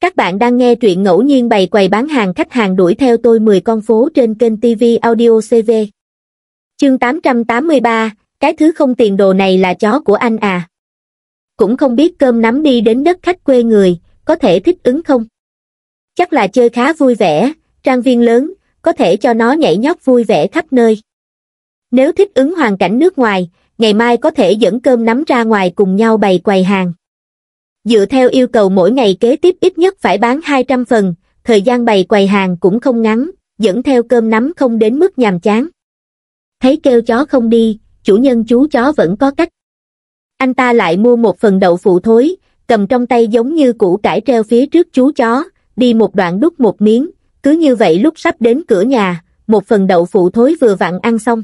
Các bạn đang nghe truyện ngẫu nhiên bày quầy bán hàng khách hàng đuổi theo tôi 10 con phố trên kênh TV Audio CV. Chương 883, cái thứ không tiền đồ này là chó của anh à. Cũng không biết cơm nắm đi đến đất khách quê người, có thể thích ứng không? Chắc là chơi khá vui vẻ, trang viên lớn, có thể cho nó nhảy nhót vui vẻ khắp nơi. Nếu thích ứng hoàn cảnh nước ngoài, ngày mai có thể dẫn cơm nắm ra ngoài cùng nhau bày quầy hàng dựa theo yêu cầu mỗi ngày kế tiếp ít nhất phải bán 200 phần, thời gian bày quầy hàng cũng không ngắn, dẫn theo cơm nắm không đến mức nhàm chán. Thấy kêu chó không đi, chủ nhân chú chó vẫn có cách. Anh ta lại mua một phần đậu phụ thối, cầm trong tay giống như củ cải treo phía trước chú chó, đi một đoạn đút một miếng, cứ như vậy lúc sắp đến cửa nhà, một phần đậu phụ thối vừa vặn ăn xong.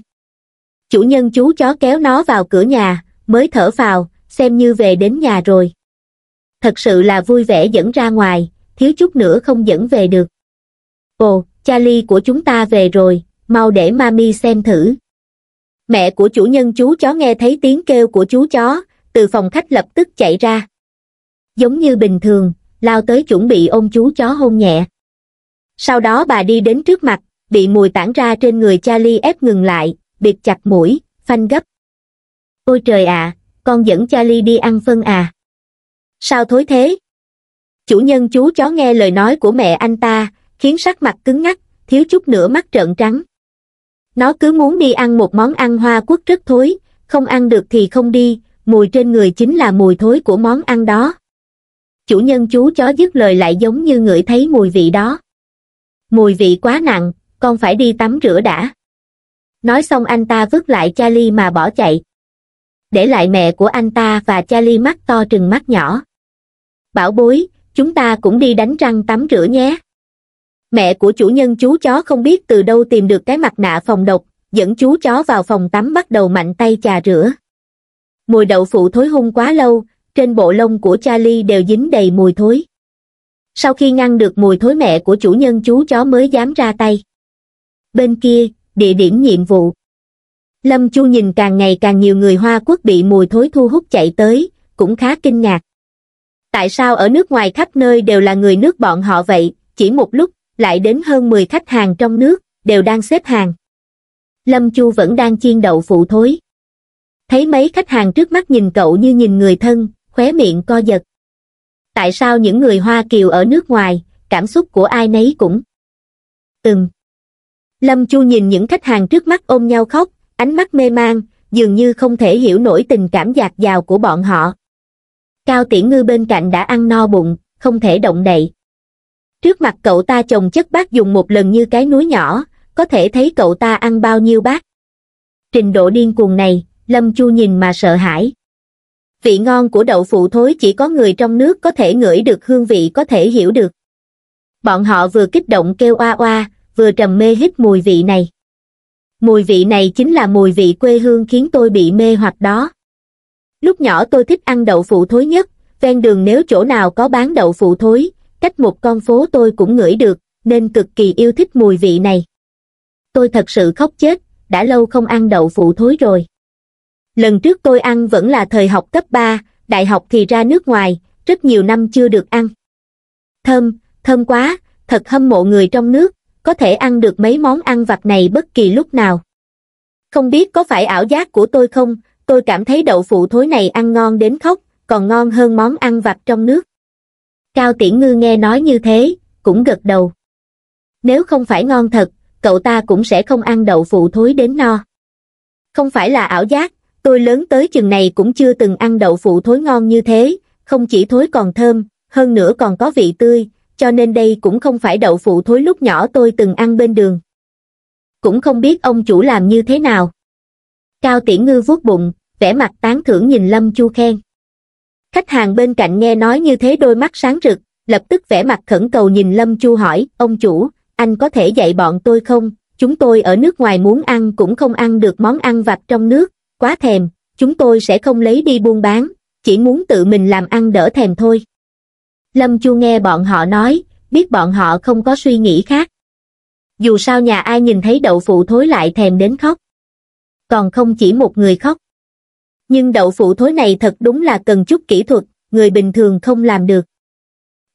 Chủ nhân chú chó kéo nó vào cửa nhà, mới thở vào xem như về đến nhà rồi thật sự là vui vẻ dẫn ra ngoài, thiếu chút nữa không dẫn về được. Ồ, Charlie của chúng ta về rồi, mau để mami xem thử. Mẹ của chủ nhân chú chó nghe thấy tiếng kêu của chú chó, từ phòng khách lập tức chạy ra. Giống như bình thường, lao tới chuẩn bị ôm chú chó hôn nhẹ. Sau đó bà đi đến trước mặt, bị mùi tản ra trên người Charlie ép ngừng lại, bịt chặt mũi, phanh gấp. Ôi trời ạ, con dẫn Charlie đi ăn phân à sao thối thế chủ nhân chú chó nghe lời nói của mẹ anh ta khiến sắc mặt cứng ngắc thiếu chút nữa mắt trợn trắng nó cứ muốn đi ăn một món ăn hoa quốc rất thối không ăn được thì không đi mùi trên người chính là mùi thối của món ăn đó chủ nhân chú chó dứt lời lại giống như ngửi thấy mùi vị đó mùi vị quá nặng con phải đi tắm rửa đã nói xong anh ta vứt lại Charlie mà bỏ chạy để lại mẹ của anh ta và Charlie mắt to trừng mắt nhỏ. Bảo bối, chúng ta cũng đi đánh răng tắm rửa nhé. Mẹ của chủ nhân chú chó không biết từ đâu tìm được cái mặt nạ phòng độc, dẫn chú chó vào phòng tắm bắt đầu mạnh tay chà rửa. Mùi đậu phụ thối hung quá lâu, trên bộ lông của Charlie đều dính đầy mùi thối. Sau khi ngăn được mùi thối mẹ của chủ nhân chú chó mới dám ra tay. Bên kia, địa điểm nhiệm vụ lâm chu nhìn càng ngày càng nhiều người hoa quốc bị mùi thối thu hút chạy tới cũng khá kinh ngạc tại sao ở nước ngoài khắp nơi đều là người nước bọn họ vậy chỉ một lúc lại đến hơn 10 khách hàng trong nước đều đang xếp hàng lâm chu vẫn đang chiên đậu phụ thối thấy mấy khách hàng trước mắt nhìn cậu như nhìn người thân khóe miệng co giật tại sao những người hoa kiều ở nước ngoài cảm xúc của ai nấy cũng ừm lâm chu nhìn những khách hàng trước mắt ôm nhau khóc ánh mắt mê mang dường như không thể hiểu nổi tình cảm dạt dào của bọn họ cao tiễn ngư bên cạnh đã ăn no bụng không thể động đậy trước mặt cậu ta chồng chất bát dùng một lần như cái núi nhỏ có thể thấy cậu ta ăn bao nhiêu bát trình độ điên cuồng này lâm chu nhìn mà sợ hãi vị ngon của đậu phụ thối chỉ có người trong nước có thể ngửi được hương vị có thể hiểu được bọn họ vừa kích động kêu oa oa vừa trầm mê hít mùi vị này mùi vị này chính là mùi vị quê hương khiến tôi bị mê hoặc đó lúc nhỏ tôi thích ăn đậu phụ thối nhất ven đường nếu chỗ nào có bán đậu phụ thối cách một con phố tôi cũng ngửi được nên cực kỳ yêu thích mùi vị này tôi thật sự khóc chết đã lâu không ăn đậu phụ thối rồi lần trước tôi ăn vẫn là thời học cấp ba đại học thì ra nước ngoài rất nhiều năm chưa được ăn thơm thơm quá thật hâm mộ người trong nước có thể ăn được mấy món ăn vặt này bất kỳ lúc nào. Không biết có phải ảo giác của tôi không, tôi cảm thấy đậu phụ thối này ăn ngon đến khóc, còn ngon hơn món ăn vặt trong nước. Cao Tiễn Ngư nghe nói như thế, cũng gật đầu. Nếu không phải ngon thật, cậu ta cũng sẽ không ăn đậu phụ thối đến no. Không phải là ảo giác, tôi lớn tới chừng này cũng chưa từng ăn đậu phụ thối ngon như thế, không chỉ thối còn thơm, hơn nữa còn có vị tươi, cho nên đây cũng không phải đậu phụ thối lúc nhỏ tôi từng ăn bên đường. Cũng không biết ông chủ làm như thế nào. Cao Tiễn Ngư vuốt bụng, vẻ mặt tán thưởng nhìn Lâm Chu khen. Khách hàng bên cạnh nghe nói như thế đôi mắt sáng rực, lập tức vẻ mặt khẩn cầu nhìn Lâm Chu hỏi, ông chủ, anh có thể dạy bọn tôi không? Chúng tôi ở nước ngoài muốn ăn cũng không ăn được món ăn vặt trong nước, quá thèm, chúng tôi sẽ không lấy đi buôn bán, chỉ muốn tự mình làm ăn đỡ thèm thôi. Lâm Chu nghe bọn họ nói, biết bọn họ không có suy nghĩ khác. Dù sao nhà ai nhìn thấy đậu phụ thối lại thèm đến khóc. Còn không chỉ một người khóc. Nhưng đậu phụ thối này thật đúng là cần chút kỹ thuật, người bình thường không làm được.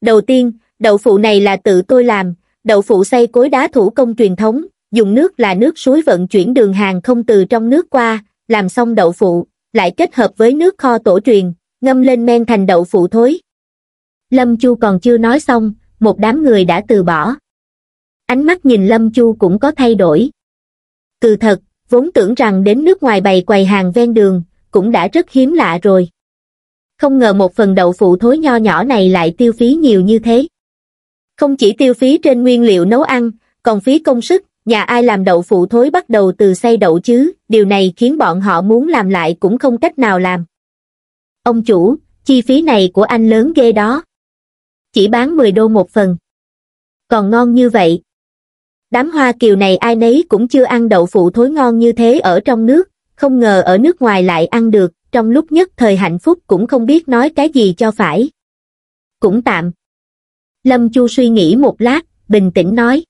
Đầu tiên, đậu phụ này là tự tôi làm, đậu phụ xây cối đá thủ công truyền thống, dùng nước là nước suối vận chuyển đường hàng không từ trong nước qua, làm xong đậu phụ, lại kết hợp với nước kho tổ truyền, ngâm lên men thành đậu phụ thối, lâm chu còn chưa nói xong một đám người đã từ bỏ ánh mắt nhìn lâm chu cũng có thay đổi cừ thật vốn tưởng rằng đến nước ngoài bày quầy hàng ven đường cũng đã rất hiếm lạ rồi không ngờ một phần đậu phụ thối nho nhỏ này lại tiêu phí nhiều như thế không chỉ tiêu phí trên nguyên liệu nấu ăn còn phí công sức nhà ai làm đậu phụ thối bắt đầu từ xây đậu chứ điều này khiến bọn họ muốn làm lại cũng không cách nào làm ông chủ chi phí này của anh lớn ghê đó chỉ bán 10 đô một phần. Còn ngon như vậy. Đám hoa kiều này ai nấy cũng chưa ăn đậu phụ thối ngon như thế ở trong nước, không ngờ ở nước ngoài lại ăn được, trong lúc nhất thời hạnh phúc cũng không biết nói cái gì cho phải. Cũng tạm. Lâm Chu suy nghĩ một lát, bình tĩnh nói.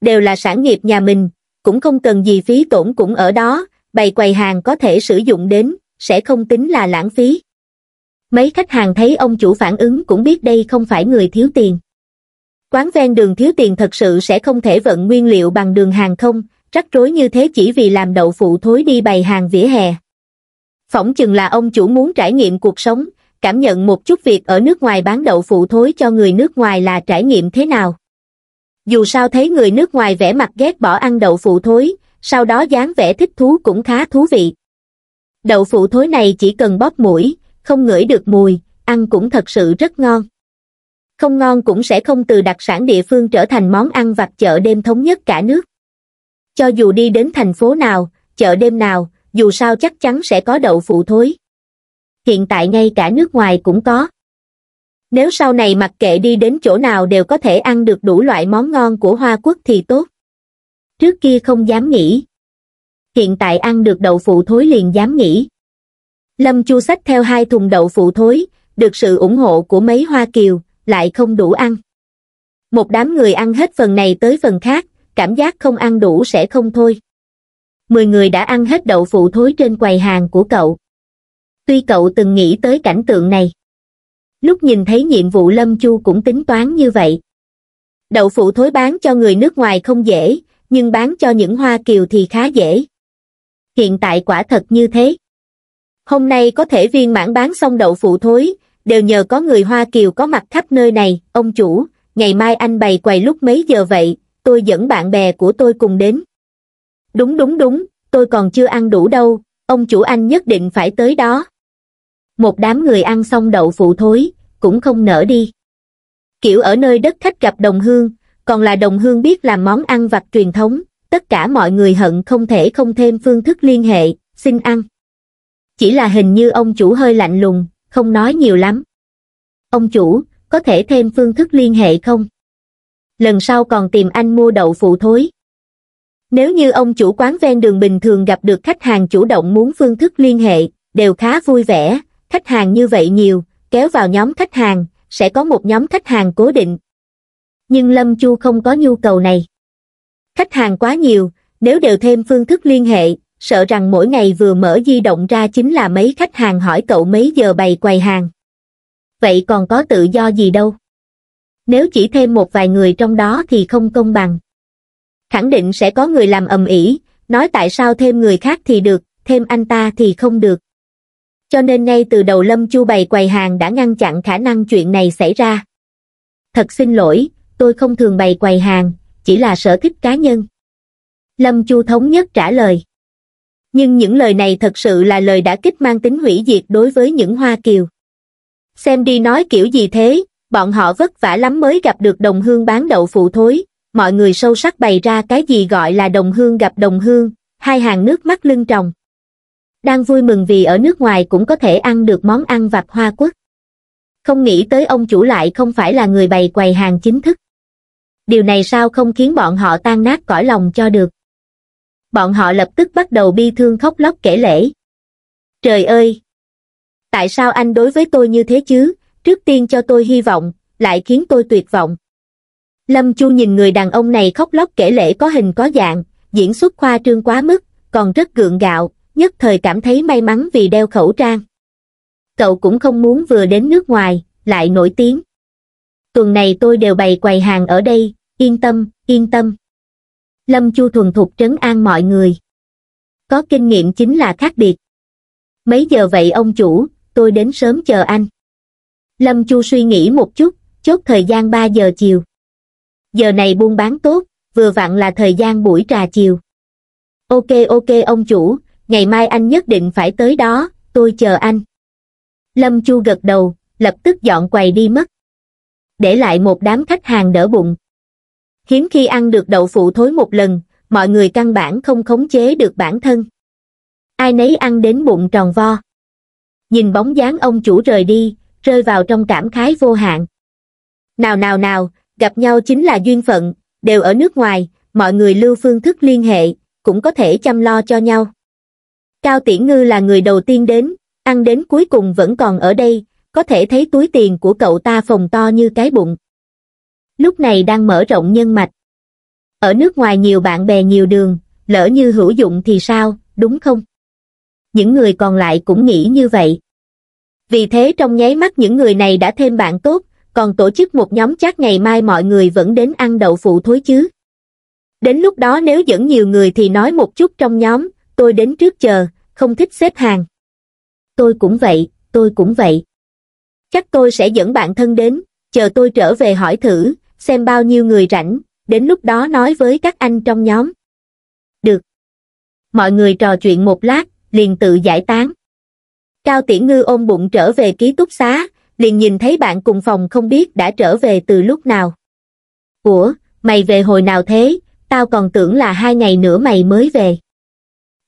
Đều là sản nghiệp nhà mình, cũng không cần gì phí tổn cũng ở đó, bày quầy hàng có thể sử dụng đến, sẽ không tính là lãng phí mấy khách hàng thấy ông chủ phản ứng cũng biết đây không phải người thiếu tiền. Quán ven đường thiếu tiền thật sự sẽ không thể vận nguyên liệu bằng đường hàng không, rắc rối như thế chỉ vì làm đậu phụ thối đi bày hàng vỉa hè. Phỏng chừng là ông chủ muốn trải nghiệm cuộc sống, cảm nhận một chút việc ở nước ngoài bán đậu phụ thối cho người nước ngoài là trải nghiệm thế nào. Dù sao thấy người nước ngoài vẻ mặt ghét bỏ ăn đậu phụ thối, sau đó dáng vẻ thích thú cũng khá thú vị. Đậu phụ thối này chỉ cần bóp mũi, không ngửi được mùi, ăn cũng thật sự rất ngon. Không ngon cũng sẽ không từ đặc sản địa phương trở thành món ăn vặt chợ đêm thống nhất cả nước. Cho dù đi đến thành phố nào, chợ đêm nào, dù sao chắc chắn sẽ có đậu phụ thối. Hiện tại ngay cả nước ngoài cũng có. Nếu sau này mặc kệ đi đến chỗ nào đều có thể ăn được đủ loại món ngon của Hoa Quốc thì tốt. Trước kia không dám nghĩ. Hiện tại ăn được đậu phụ thối liền dám nghĩ lâm chu sách theo hai thùng đậu phụ thối được sự ủng hộ của mấy hoa kiều lại không đủ ăn một đám người ăn hết phần này tới phần khác cảm giác không ăn đủ sẽ không thôi mười người đã ăn hết đậu phụ thối trên quầy hàng của cậu tuy cậu từng nghĩ tới cảnh tượng này lúc nhìn thấy nhiệm vụ lâm chu cũng tính toán như vậy đậu phụ thối bán cho người nước ngoài không dễ nhưng bán cho những hoa kiều thì khá dễ hiện tại quả thật như thế hôm nay có thể viên mãn bán xong đậu phụ thối, đều nhờ có người Hoa Kiều có mặt khắp nơi này, ông chủ, ngày mai anh bày quầy lúc mấy giờ vậy, tôi dẫn bạn bè của tôi cùng đến. Đúng đúng đúng, tôi còn chưa ăn đủ đâu, ông chủ anh nhất định phải tới đó. Một đám người ăn xong đậu phụ thối, cũng không nở đi. Kiểu ở nơi đất khách gặp đồng hương, còn là đồng hương biết làm món ăn vặt truyền thống, tất cả mọi người hận không thể không thêm phương thức liên hệ, xin ăn chỉ là hình như ông chủ hơi lạnh lùng, không nói nhiều lắm. Ông chủ, có thể thêm phương thức liên hệ không? Lần sau còn tìm anh mua đậu phụ thối. Nếu như ông chủ quán ven đường bình thường gặp được khách hàng chủ động muốn phương thức liên hệ, đều khá vui vẻ, khách hàng như vậy nhiều, kéo vào nhóm khách hàng, sẽ có một nhóm khách hàng cố định. Nhưng Lâm Chu không có nhu cầu này. Khách hàng quá nhiều, nếu đều thêm phương thức liên hệ, sợ rằng mỗi ngày vừa mở di động ra chính là mấy khách hàng hỏi cậu mấy giờ bày quầy hàng. Vậy còn có tự do gì đâu. Nếu chỉ thêm một vài người trong đó thì không công bằng. Khẳng định sẽ có người làm ầm ĩ, nói tại sao thêm người khác thì được, thêm anh ta thì không được. Cho nên ngay từ đầu Lâm Chu bày quầy hàng đã ngăn chặn khả năng chuyện này xảy ra. Thật xin lỗi, tôi không thường bày quầy hàng, chỉ là sở thích cá nhân. Lâm Chu thống nhất trả lời nhưng những lời này thật sự là lời đã kích mang tính hủy diệt đối với những Hoa Kiều. Xem đi nói kiểu gì thế, bọn họ vất vả lắm mới gặp được đồng hương bán đậu phụ thối, mọi người sâu sắc bày ra cái gì gọi là đồng hương gặp đồng hương, hai hàng nước mắt lưng tròng. Đang vui mừng vì ở nước ngoài cũng có thể ăn được món ăn vặt Hoa Quốc. Không nghĩ tới ông chủ lại không phải là người bày quầy hàng chính thức. Điều này sao không khiến bọn họ tan nát cõi lòng cho được bọn họ lập tức bắt đầu bi thương khóc lóc kể lễ. Trời ơi! Tại sao anh đối với tôi như thế chứ? Trước tiên cho tôi hy vọng, lại khiến tôi tuyệt vọng. Lâm Chu nhìn người đàn ông này khóc lóc kể lễ có hình có dạng, diễn xuất khoa trương quá mức, còn rất gượng gạo, nhất thời cảm thấy may mắn vì đeo khẩu trang. Cậu cũng không muốn vừa đến nước ngoài, lại nổi tiếng. Tuần này tôi đều bày quầy hàng ở đây, yên tâm, yên tâm. Lâm Chu thuần thục trấn an mọi người. Có kinh nghiệm chính là khác biệt. Mấy giờ vậy ông chủ, tôi đến sớm chờ anh. Lâm Chu suy nghĩ một chút, chốt thời gian 3 giờ chiều. Giờ này buôn bán tốt, vừa vặn là thời gian buổi trà chiều. Ok ok ông chủ, ngày mai anh nhất định phải tới đó, tôi chờ anh. Lâm Chu gật đầu, lập tức dọn quầy đi mất. Để lại một đám khách hàng đỡ bụng hiếm khi ăn được đậu phụ thối một lần, mọi người căn bản không khống chế được bản thân. Ai nấy ăn đến bụng tròn vo. Nhìn bóng dáng ông chủ rời đi, rơi vào trong cảm khái vô hạn. Nào nào nào, gặp nhau chính là duyên phận, đều ở nước ngoài, mọi người lưu phương thức liên hệ, cũng có thể chăm lo cho nhau. Cao Tiễn Ngư là người đầu tiên đến, ăn đến cuối cùng vẫn còn ở đây, có thể thấy túi tiền của cậu ta phồng to như cái bụng lúc này đang mở rộng nhân mạch. Ở nước ngoài nhiều bạn bè nhiều đường, lỡ như hữu dụng thì sao, đúng không? Những người còn lại cũng nghĩ như vậy. Vì thế trong nháy mắt những người này đã thêm bạn tốt, còn tổ chức một nhóm chắc ngày mai mọi người vẫn đến ăn đậu phụ thối chứ. Đến lúc đó nếu dẫn nhiều người thì nói một chút trong nhóm, tôi đến trước chờ, không thích xếp hàng. Tôi cũng vậy, tôi cũng vậy. Chắc tôi sẽ dẫn bạn thân đến, chờ tôi trở về hỏi thử, xem bao nhiêu người rảnh, đến lúc đó nói với các anh trong nhóm. Được. Mọi người trò chuyện một lát, liền tự giải tán. Cao Tiễn Ngư ôm bụng trở về ký túc xá, liền nhìn thấy bạn cùng phòng không biết đã trở về từ lúc nào. Ủa, mày về hồi nào thế, tao còn tưởng là hai ngày nữa mày mới về.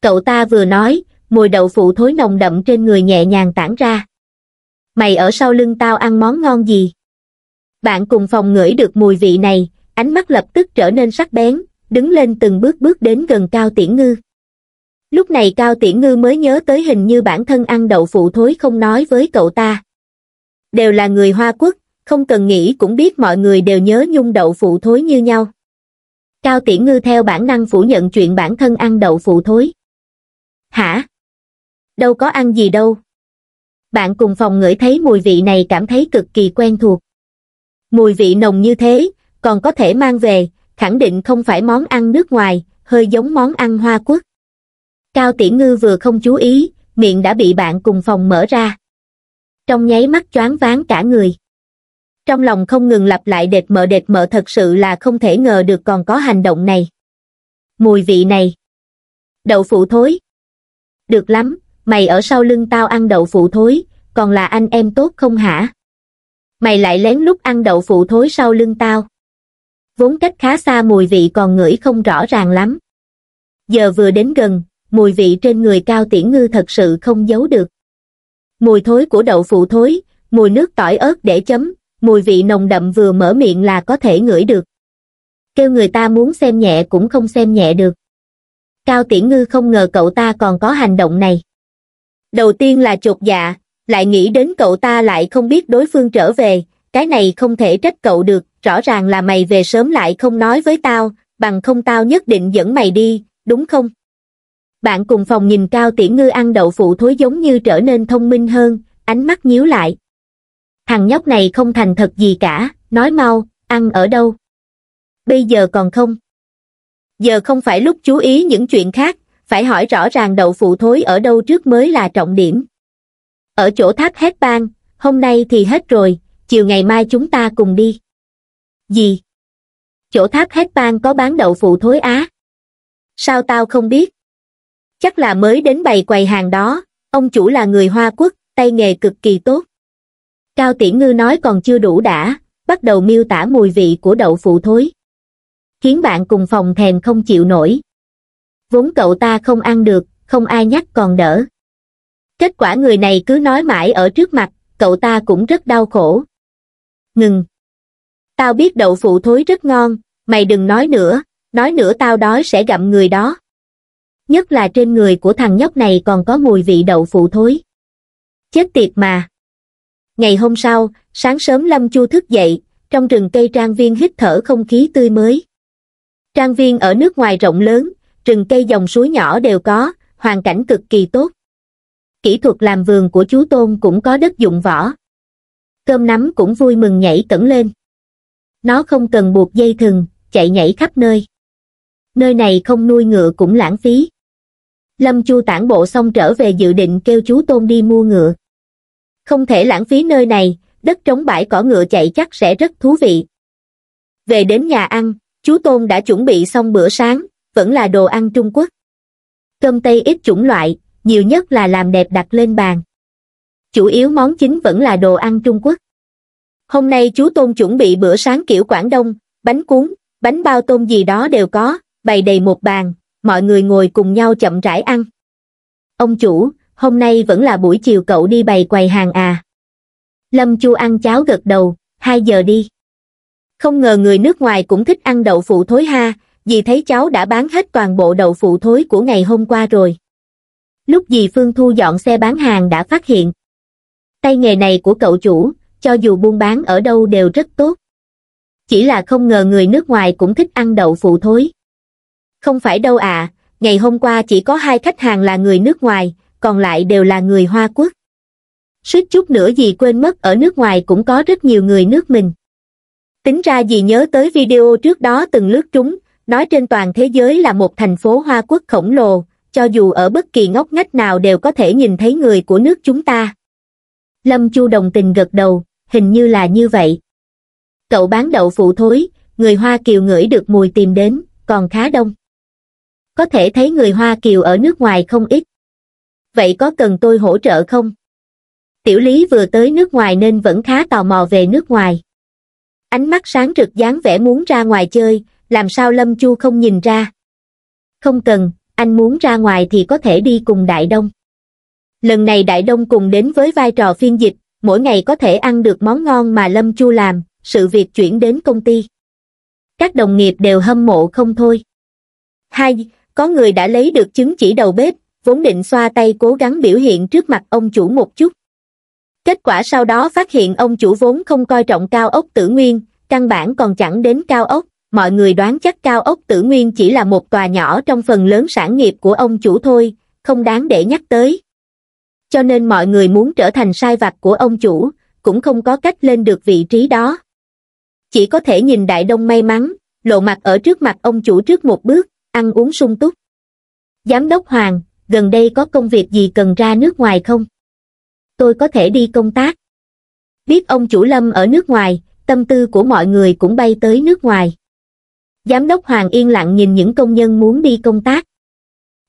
Cậu ta vừa nói, mùi đậu phụ thối nồng đậm trên người nhẹ nhàng tản ra. Mày ở sau lưng tao ăn món ngon gì? bạn cùng phòng ngửi được mùi vị này, ánh mắt lập tức trở nên sắc bén, đứng lên từng bước bước đến gần Cao Tiễn Ngư. Lúc này Cao Tiễn Ngư mới nhớ tới hình như bản thân ăn đậu phụ thối không nói với cậu ta. Đều là người Hoa Quốc, không cần nghĩ cũng biết mọi người đều nhớ nhung đậu phụ thối như nhau. Cao Tiễn Ngư theo bản năng phủ nhận chuyện bản thân ăn đậu phụ thối. Hả? Đâu có ăn gì đâu. Bạn cùng phòng ngửi thấy mùi vị này cảm thấy cực kỳ quen thuộc. Mùi vị nồng như thế, còn có thể mang về, khẳng định không phải món ăn nước ngoài, hơi giống món ăn Hoa Quốc. Cao Tỉ Ngư vừa không chú ý, miệng đã bị bạn cùng phòng mở ra. Trong nháy mắt choáng váng cả người. Trong lòng không ngừng lặp lại đệt mở đệt mở, thật sự là không thể ngờ được còn có hành động này. Mùi vị này. Đậu phụ thối. Được lắm, mày ở sau lưng tao ăn đậu phụ thối, còn là anh em tốt không hả? mày lại lén lút ăn đậu phụ thối sau lưng tao. Vốn cách khá xa mùi vị còn ngửi không rõ ràng lắm. Giờ vừa đến gần, mùi vị trên người cao tiễn ngư thật sự không giấu được. Mùi thối của đậu phụ thối, mùi nước tỏi ớt để chấm, mùi vị nồng đậm vừa mở miệng là có thể ngửi được. Kêu người ta muốn xem nhẹ cũng không xem nhẹ được. Cao Tiễn Ngư không ngờ cậu ta còn có hành động này. Đầu tiên là chột dạ, lại nghĩ đến cậu ta lại không biết đối phương trở về, cái này không thể trách cậu được, rõ ràng là mày về sớm lại không nói với tao, bằng không tao nhất định dẫn mày đi, đúng không? Bạn cùng phòng nhìn Cao Tiễn Ngư ăn đậu phụ thối giống như trở nên thông minh hơn, ánh mắt nhíu lại. Thằng nhóc này không thành thật gì cả, nói mau, ăn ở đâu? Bây giờ còn không? Giờ không phải lúc chú ý những chuyện khác, phải hỏi rõ ràng đậu phụ thối ở đâu trước mới là trọng điểm ở chỗ tháp hét bang hôm nay thì hết rồi chiều ngày mai chúng ta cùng đi gì chỗ tháp hét bang có bán đậu phụ thối á sao tao không biết chắc là mới đến bày quầy hàng đó ông chủ là người hoa quốc tay nghề cực kỳ tốt cao tiễn ngư nói còn chưa đủ đã bắt đầu miêu tả mùi vị của đậu phụ thối khiến bạn cùng phòng thèm không chịu nổi vốn cậu ta không ăn được không ai nhắc còn đỡ kết quả người này cứ nói mãi ở trước mặt cậu ta cũng rất đau khổ ngừng tao biết đậu phụ thối rất ngon mày đừng nói nữa nói nữa tao đói sẽ gặm người đó nhất là trên người của thằng nhóc này còn có mùi vị đậu phụ thối chết tiệt mà ngày hôm sau sáng sớm lâm chu thức dậy trong rừng cây trang viên hít thở không khí tươi mới trang viên ở nước ngoài rộng lớn rừng cây dòng suối nhỏ đều có hoàn cảnh cực kỳ tốt kỹ thuật làm vườn của chú Tôn cũng có đất dụng võ. Cơm nắm cũng vui mừng nhảy cẩn lên. Nó không cần buộc dây thừng, chạy nhảy khắp nơi. Nơi này không nuôi ngựa cũng lãng phí. Lâm Chu tản bộ xong trở về dự định kêu chú Tôn đi mua ngựa. Không thể lãng phí nơi này, đất trống bãi cỏ ngựa chạy chắc sẽ rất thú vị. Về đến nhà ăn, chú Tôn đã chuẩn bị xong bữa sáng, vẫn là đồ ăn Trung Quốc. Cơm Tây ít chủng loại, nhiều nhất là làm đẹp đặt lên bàn. Chủ yếu món chính vẫn là đồ ăn Trung Quốc. Hôm nay chú Tôn chuẩn bị bữa sáng kiểu Quảng Đông, bánh cuốn, bánh bao tôm gì đó đều có, bày đầy một bàn, mọi người ngồi cùng nhau chậm rãi ăn. Ông chủ, hôm nay vẫn là buổi chiều cậu đi bày quầy hàng à. Lâm Chu ăn cháo gật đầu, 2 giờ đi. Không ngờ người nước ngoài cũng thích ăn đậu phụ thối ha, vì thấy cháu đã bán hết toàn bộ đậu phụ thối của ngày hôm qua rồi lúc dì phương thu dọn xe bán hàng đã phát hiện tay nghề này của cậu chủ cho dù buôn bán ở đâu đều rất tốt chỉ là không ngờ người nước ngoài cũng thích ăn đậu phụ thối không phải đâu à ngày hôm qua chỉ có hai khách hàng là người nước ngoài còn lại đều là người hoa quốc suýt chút nữa gì quên mất ở nước ngoài cũng có rất nhiều người nước mình tính ra dì nhớ tới video trước đó từng lướt chúng nói trên toàn thế giới là một thành phố hoa quốc khổng lồ cho dù ở bất kỳ ngóc ngách nào đều có thể nhìn thấy người của nước chúng ta. Lâm Chu đồng tình gật đầu, hình như là như vậy. Cậu bán đậu phụ thối, người Hoa Kiều ngửi được mùi tìm đến, còn khá đông. Có thể thấy người Hoa Kiều ở nước ngoài không ít. Vậy có cần tôi hỗ trợ không? Tiểu Lý vừa tới nước ngoài nên vẫn khá tò mò về nước ngoài. Ánh mắt sáng rực dáng vẻ muốn ra ngoài chơi, làm sao Lâm Chu không nhìn ra. Không cần, anh muốn ra ngoài thì có thể đi cùng Đại Đông. Lần này Đại Đông cùng đến với vai trò phiên dịch, mỗi ngày có thể ăn được món ngon mà Lâm Chu làm, sự việc chuyển đến công ty. Các đồng nghiệp đều hâm mộ không thôi. Hai, có người đã lấy được chứng chỉ đầu bếp, vốn định xoa tay cố gắng biểu hiện trước mặt ông chủ một chút. Kết quả sau đó phát hiện ông chủ vốn không coi trọng cao ốc tử nguyên, căn bản còn chẳng đến cao ốc mọi người đoán chắc cao ốc tử nguyên chỉ là một tòa nhỏ trong phần lớn sản nghiệp của ông chủ thôi, không đáng để nhắc tới. Cho nên mọi người muốn trở thành sai vặt của ông chủ, cũng không có cách lên được vị trí đó. Chỉ có thể nhìn đại đông may mắn, lộ mặt ở trước mặt ông chủ trước một bước, ăn uống sung túc. Giám đốc Hoàng, gần đây có công việc gì cần ra nước ngoài không? Tôi có thể đi công tác. Biết ông chủ Lâm ở nước ngoài, tâm tư của mọi người cũng bay tới nước ngoài giám đốc hoàng yên lặng nhìn những công nhân muốn đi công tác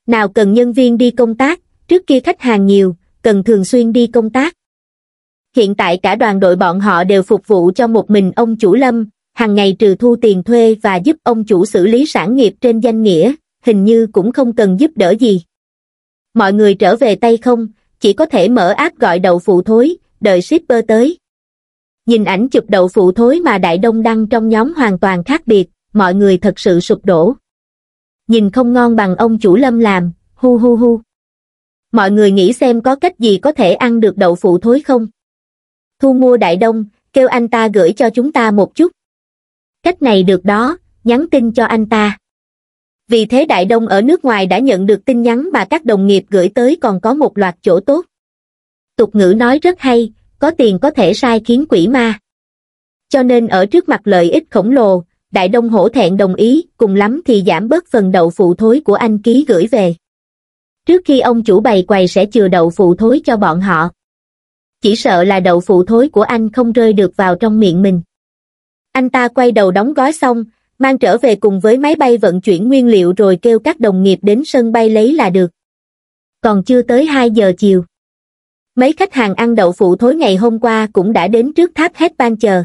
nào cần nhân viên đi công tác trước kia khách hàng nhiều cần thường xuyên đi công tác hiện tại cả đoàn đội bọn họ đều phục vụ cho một mình ông chủ lâm hàng ngày trừ thu tiền thuê và giúp ông chủ xử lý sản nghiệp trên danh nghĩa hình như cũng không cần giúp đỡ gì mọi người trở về tay không chỉ có thể mở app gọi đậu phụ thối đợi shipper tới nhìn ảnh chụp đậu phụ thối mà đại đông đăng trong nhóm hoàn toàn khác biệt mọi người thật sự sụp đổ. Nhìn không ngon bằng ông chủ lâm làm, hu hu hu. Mọi người nghĩ xem có cách gì có thể ăn được đậu phụ thối không? Thu mua đại đông, kêu anh ta gửi cho chúng ta một chút. Cách này được đó, nhắn tin cho anh ta. Vì thế Đại Đông ở nước ngoài đã nhận được tin nhắn mà các đồng nghiệp gửi tới còn có một loạt chỗ tốt. Tục ngữ nói rất hay, có tiền có thể sai khiến quỷ ma. Cho nên ở trước mặt lợi ích khổng lồ, Đại Đông hổ thẹn đồng ý, cùng lắm thì giảm bớt phần đậu phụ thối của anh ký gửi về. Trước khi ông chủ bày quầy sẽ chừa đậu phụ thối cho bọn họ. Chỉ sợ là đậu phụ thối của anh không rơi được vào trong miệng mình. Anh ta quay đầu đóng gói xong, mang trở về cùng với máy bay vận chuyển nguyên liệu rồi kêu các đồng nghiệp đến sân bay lấy là được. Còn chưa tới 2 giờ chiều. Mấy khách hàng ăn đậu phụ thối ngày hôm qua cũng đã đến trước tháp hết ban chờ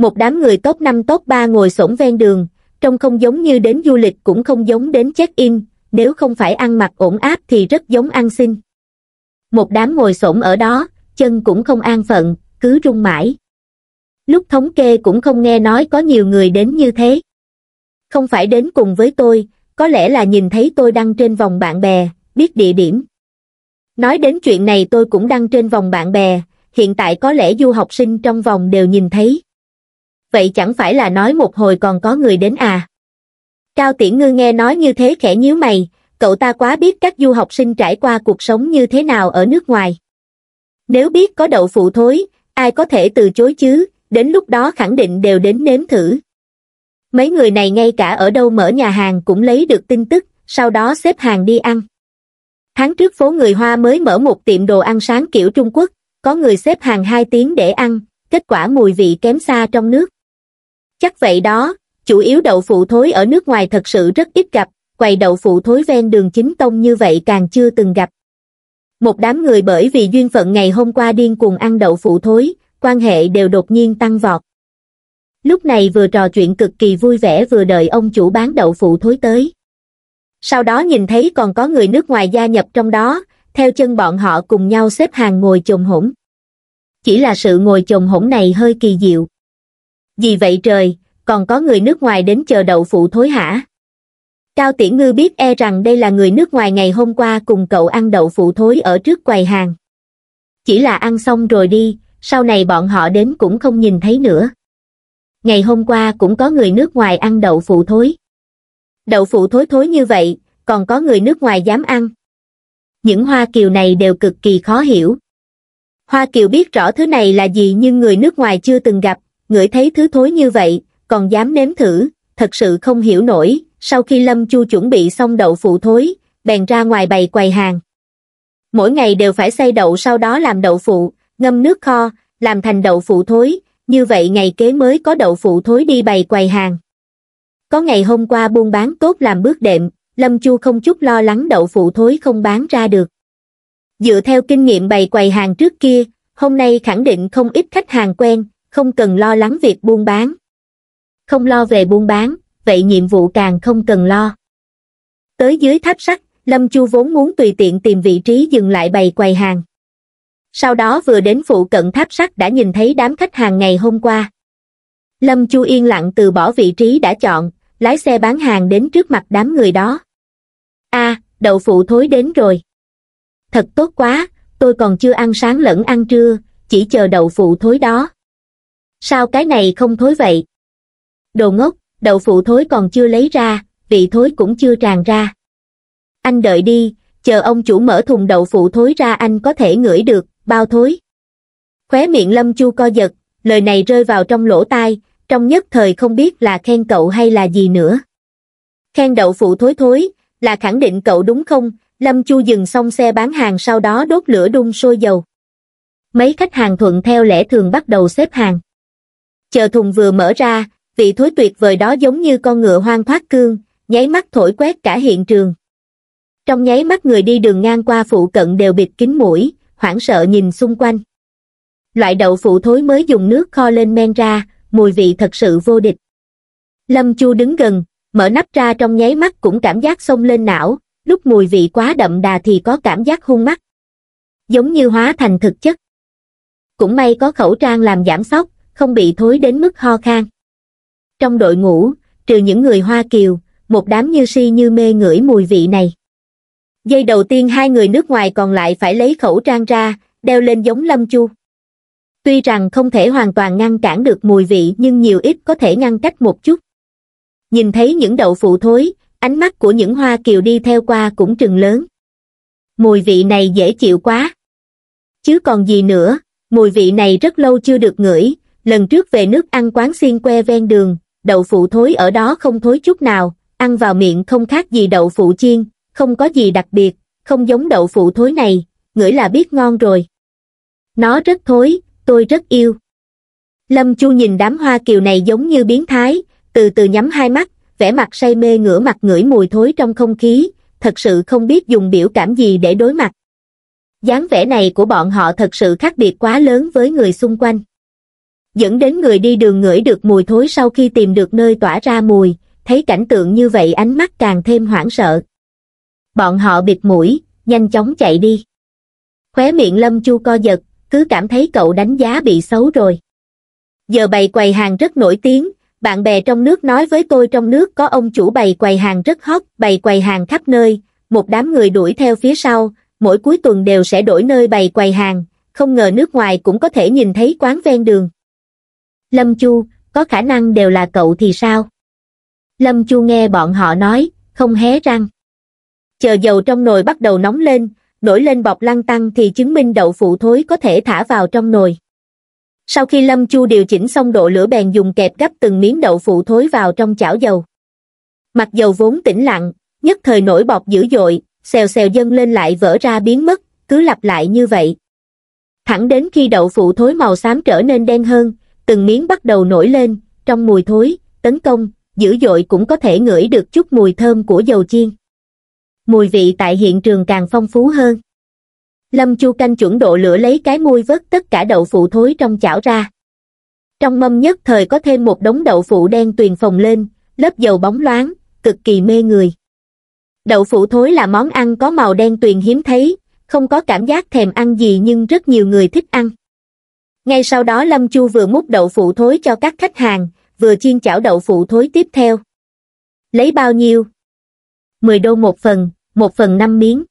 một đám người top năm top ba ngồi sổng ven đường, trông không giống như đến du lịch cũng không giống đến check-in, nếu không phải ăn mặc ổn áp thì rất giống ăn xin. Một đám ngồi sổng ở đó, chân cũng không an phận, cứ rung mãi. Lúc thống kê cũng không nghe nói có nhiều người đến như thế. Không phải đến cùng với tôi, có lẽ là nhìn thấy tôi đăng trên vòng bạn bè, biết địa điểm. Nói đến chuyện này tôi cũng đăng trên vòng bạn bè, hiện tại có lẽ du học sinh trong vòng đều nhìn thấy vậy chẳng phải là nói một hồi còn có người đến à. Cao Tiễn Ngư nghe nói như thế khẽ nhíu mày, cậu ta quá biết các du học sinh trải qua cuộc sống như thế nào ở nước ngoài. Nếu biết có đậu phụ thối, ai có thể từ chối chứ, đến lúc đó khẳng định đều đến nếm thử. Mấy người này ngay cả ở đâu mở nhà hàng cũng lấy được tin tức, sau đó xếp hàng đi ăn. Tháng trước phố người Hoa mới mở một tiệm đồ ăn sáng kiểu Trung Quốc, có người xếp hàng 2 tiếng để ăn, kết quả mùi vị kém xa trong nước. Chắc vậy đó, chủ yếu đậu phụ thối ở nước ngoài thật sự rất ít gặp, quầy đậu phụ thối ven đường chính tông như vậy càng chưa từng gặp. Một đám người bởi vì duyên phận ngày hôm qua điên cuồng ăn đậu phụ thối, quan hệ đều đột nhiên tăng vọt. Lúc này vừa trò chuyện cực kỳ vui vẻ vừa đợi ông chủ bán đậu phụ thối tới. Sau đó nhìn thấy còn có người nước ngoài gia nhập trong đó, theo chân bọn họ cùng nhau xếp hàng ngồi chồng hổn. Chỉ là sự ngồi chồng hổn này hơi kỳ diệu. Vì vậy trời, còn có người nước ngoài đến chờ đậu phụ thối hả? Cao Tiễn Ngư biết e rằng đây là người nước ngoài ngày hôm qua cùng cậu ăn đậu phụ thối ở trước quầy hàng. Chỉ là ăn xong rồi đi, sau này bọn họ đến cũng không nhìn thấy nữa. Ngày hôm qua cũng có người nước ngoài ăn đậu phụ thối. Đậu phụ thối thối như vậy, còn có người nước ngoài dám ăn. Những Hoa Kiều này đều cực kỳ khó hiểu. Hoa Kiều biết rõ thứ này là gì nhưng người nước ngoài chưa từng gặp, ngửi thấy thứ thối như vậy, còn dám nếm thử, thật sự không hiểu nổi, sau khi Lâm Chu chuẩn bị xong đậu phụ thối, bèn ra ngoài bày quầy hàng. Mỗi ngày đều phải xay đậu sau đó làm đậu phụ, ngâm nước kho, làm thành đậu phụ thối, như vậy ngày kế mới có đậu phụ thối đi bày quầy hàng. Có ngày hôm qua buôn bán tốt làm bước đệm, Lâm Chu không chút lo lắng đậu phụ thối không bán ra được. Dựa theo kinh nghiệm bày quầy hàng trước kia, hôm nay khẳng định không ít khách hàng quen, không cần lo lắng việc buôn bán không lo về buôn bán vậy nhiệm vụ càng không cần lo tới dưới tháp sắt lâm chu vốn muốn tùy tiện tìm vị trí dừng lại bày quầy hàng sau đó vừa đến phụ cận tháp sắt đã nhìn thấy đám khách hàng ngày hôm qua lâm chu yên lặng từ bỏ vị trí đã chọn lái xe bán hàng đến trước mặt đám người đó a à, đậu phụ thối đến rồi thật tốt quá tôi còn chưa ăn sáng lẫn ăn trưa chỉ chờ đậu phụ thối đó sao cái này không thối vậy? Đồ ngốc, đậu phụ thối còn chưa lấy ra, vị thối cũng chưa tràn ra. Anh đợi đi, chờ ông chủ mở thùng đậu phụ thối ra anh có thể ngửi được, bao thối. Khóe miệng Lâm Chu co giật, lời này rơi vào trong lỗ tai, trong nhất thời không biết là khen cậu hay là gì nữa. Khen đậu phụ thối thối, là khẳng định cậu đúng không? Lâm Chu dừng xong xe bán hàng sau đó đốt lửa đun sôi dầu. Mấy khách hàng thuận theo lẽ thường bắt đầu xếp hàng chờ thùng vừa mở ra vị thối tuyệt vời đó giống như con ngựa hoang thoát cương nháy mắt thổi quét cả hiện trường trong nháy mắt người đi đường ngang qua phụ cận đều bịt kín mũi hoảng sợ nhìn xung quanh loại đậu phụ thối mới dùng nước kho lên men ra mùi vị thật sự vô địch lâm chu đứng gần mở nắp ra trong nháy mắt cũng cảm giác xông lên não lúc mùi vị quá đậm đà thì có cảm giác hung mắt giống như hóa thành thực chất cũng may có khẩu trang làm giảm sóc không bị thối đến mức ho khan. Trong đội ngũ, trừ những người Hoa Kiều, một đám như si như mê ngửi mùi vị này. Giây đầu tiên hai người nước ngoài còn lại phải lấy khẩu trang ra, đeo lên giống lâm chu. Tuy rằng không thể hoàn toàn ngăn cản được mùi vị nhưng nhiều ít có thể ngăn cách một chút. Nhìn thấy những đậu phụ thối, ánh mắt của những hoa kiều đi theo qua cũng trừng lớn. Mùi vị này dễ chịu quá. Chứ còn gì nữa, mùi vị này rất lâu chưa được ngửi, lần trước về nước ăn quán xiên que ven đường, đậu phụ thối ở đó không thối chút nào, ăn vào miệng không khác gì đậu phụ chiên, không có gì đặc biệt, không giống đậu phụ thối này, ngửi là biết ngon rồi. Nó rất thối, tôi rất yêu. Lâm Chu nhìn đám hoa kiều này giống như biến thái, từ từ nhắm hai mắt, vẻ mặt say mê ngửa mặt ngửi mùi thối trong không khí, thật sự không biết dùng biểu cảm gì để đối mặt. dáng vẻ này của bọn họ thật sự khác biệt quá lớn với người xung quanh dẫn đến người đi đường ngửi được mùi thối sau khi tìm được nơi tỏa ra mùi, thấy cảnh tượng như vậy ánh mắt càng thêm hoảng sợ. Bọn họ bịt mũi, nhanh chóng chạy đi. Khóe miệng Lâm Chu co giật, cứ cảm thấy cậu đánh giá bị xấu rồi. Giờ bày quầy hàng rất nổi tiếng, bạn bè trong nước nói với tôi trong nước có ông chủ bày quầy hàng rất hot, bày quầy hàng khắp nơi, một đám người đuổi theo phía sau, mỗi cuối tuần đều sẽ đổi nơi bày quầy hàng, không ngờ nước ngoài cũng có thể nhìn thấy quán ven đường lâm chu có khả năng đều là cậu thì sao lâm chu nghe bọn họ nói không hé răng chờ dầu trong nồi bắt đầu nóng lên nổi lên bọc lăng tăng thì chứng minh đậu phụ thối có thể thả vào trong nồi sau khi lâm chu điều chỉnh xong độ lửa bèn dùng kẹp gấp từng miếng đậu phụ thối vào trong chảo dầu mặt dầu vốn tĩnh lặng nhất thời nổi bọt dữ dội xèo xèo dâng lên lại vỡ ra biến mất cứ lặp lại như vậy thẳng đến khi đậu phụ thối màu xám trở nên đen hơn từng miếng bắt đầu nổi lên, trong mùi thối, tấn công, dữ dội cũng có thể ngửi được chút mùi thơm của dầu chiên. Mùi vị tại hiện trường càng phong phú hơn. Lâm Chu Canh chuẩn độ lửa lấy cái muôi vớt tất cả đậu phụ thối trong chảo ra. Trong mâm nhất thời có thêm một đống đậu phụ đen tuyền phồng lên, lớp dầu bóng loáng, cực kỳ mê người. Đậu phụ thối là món ăn có màu đen tuyền hiếm thấy, không có cảm giác thèm ăn gì nhưng rất nhiều người thích ăn ngay sau đó lâm chu vừa múc đậu phụ thối cho các khách hàng vừa chiên chảo đậu phụ thối tiếp theo lấy bao nhiêu mười đô một phần một phần năm miếng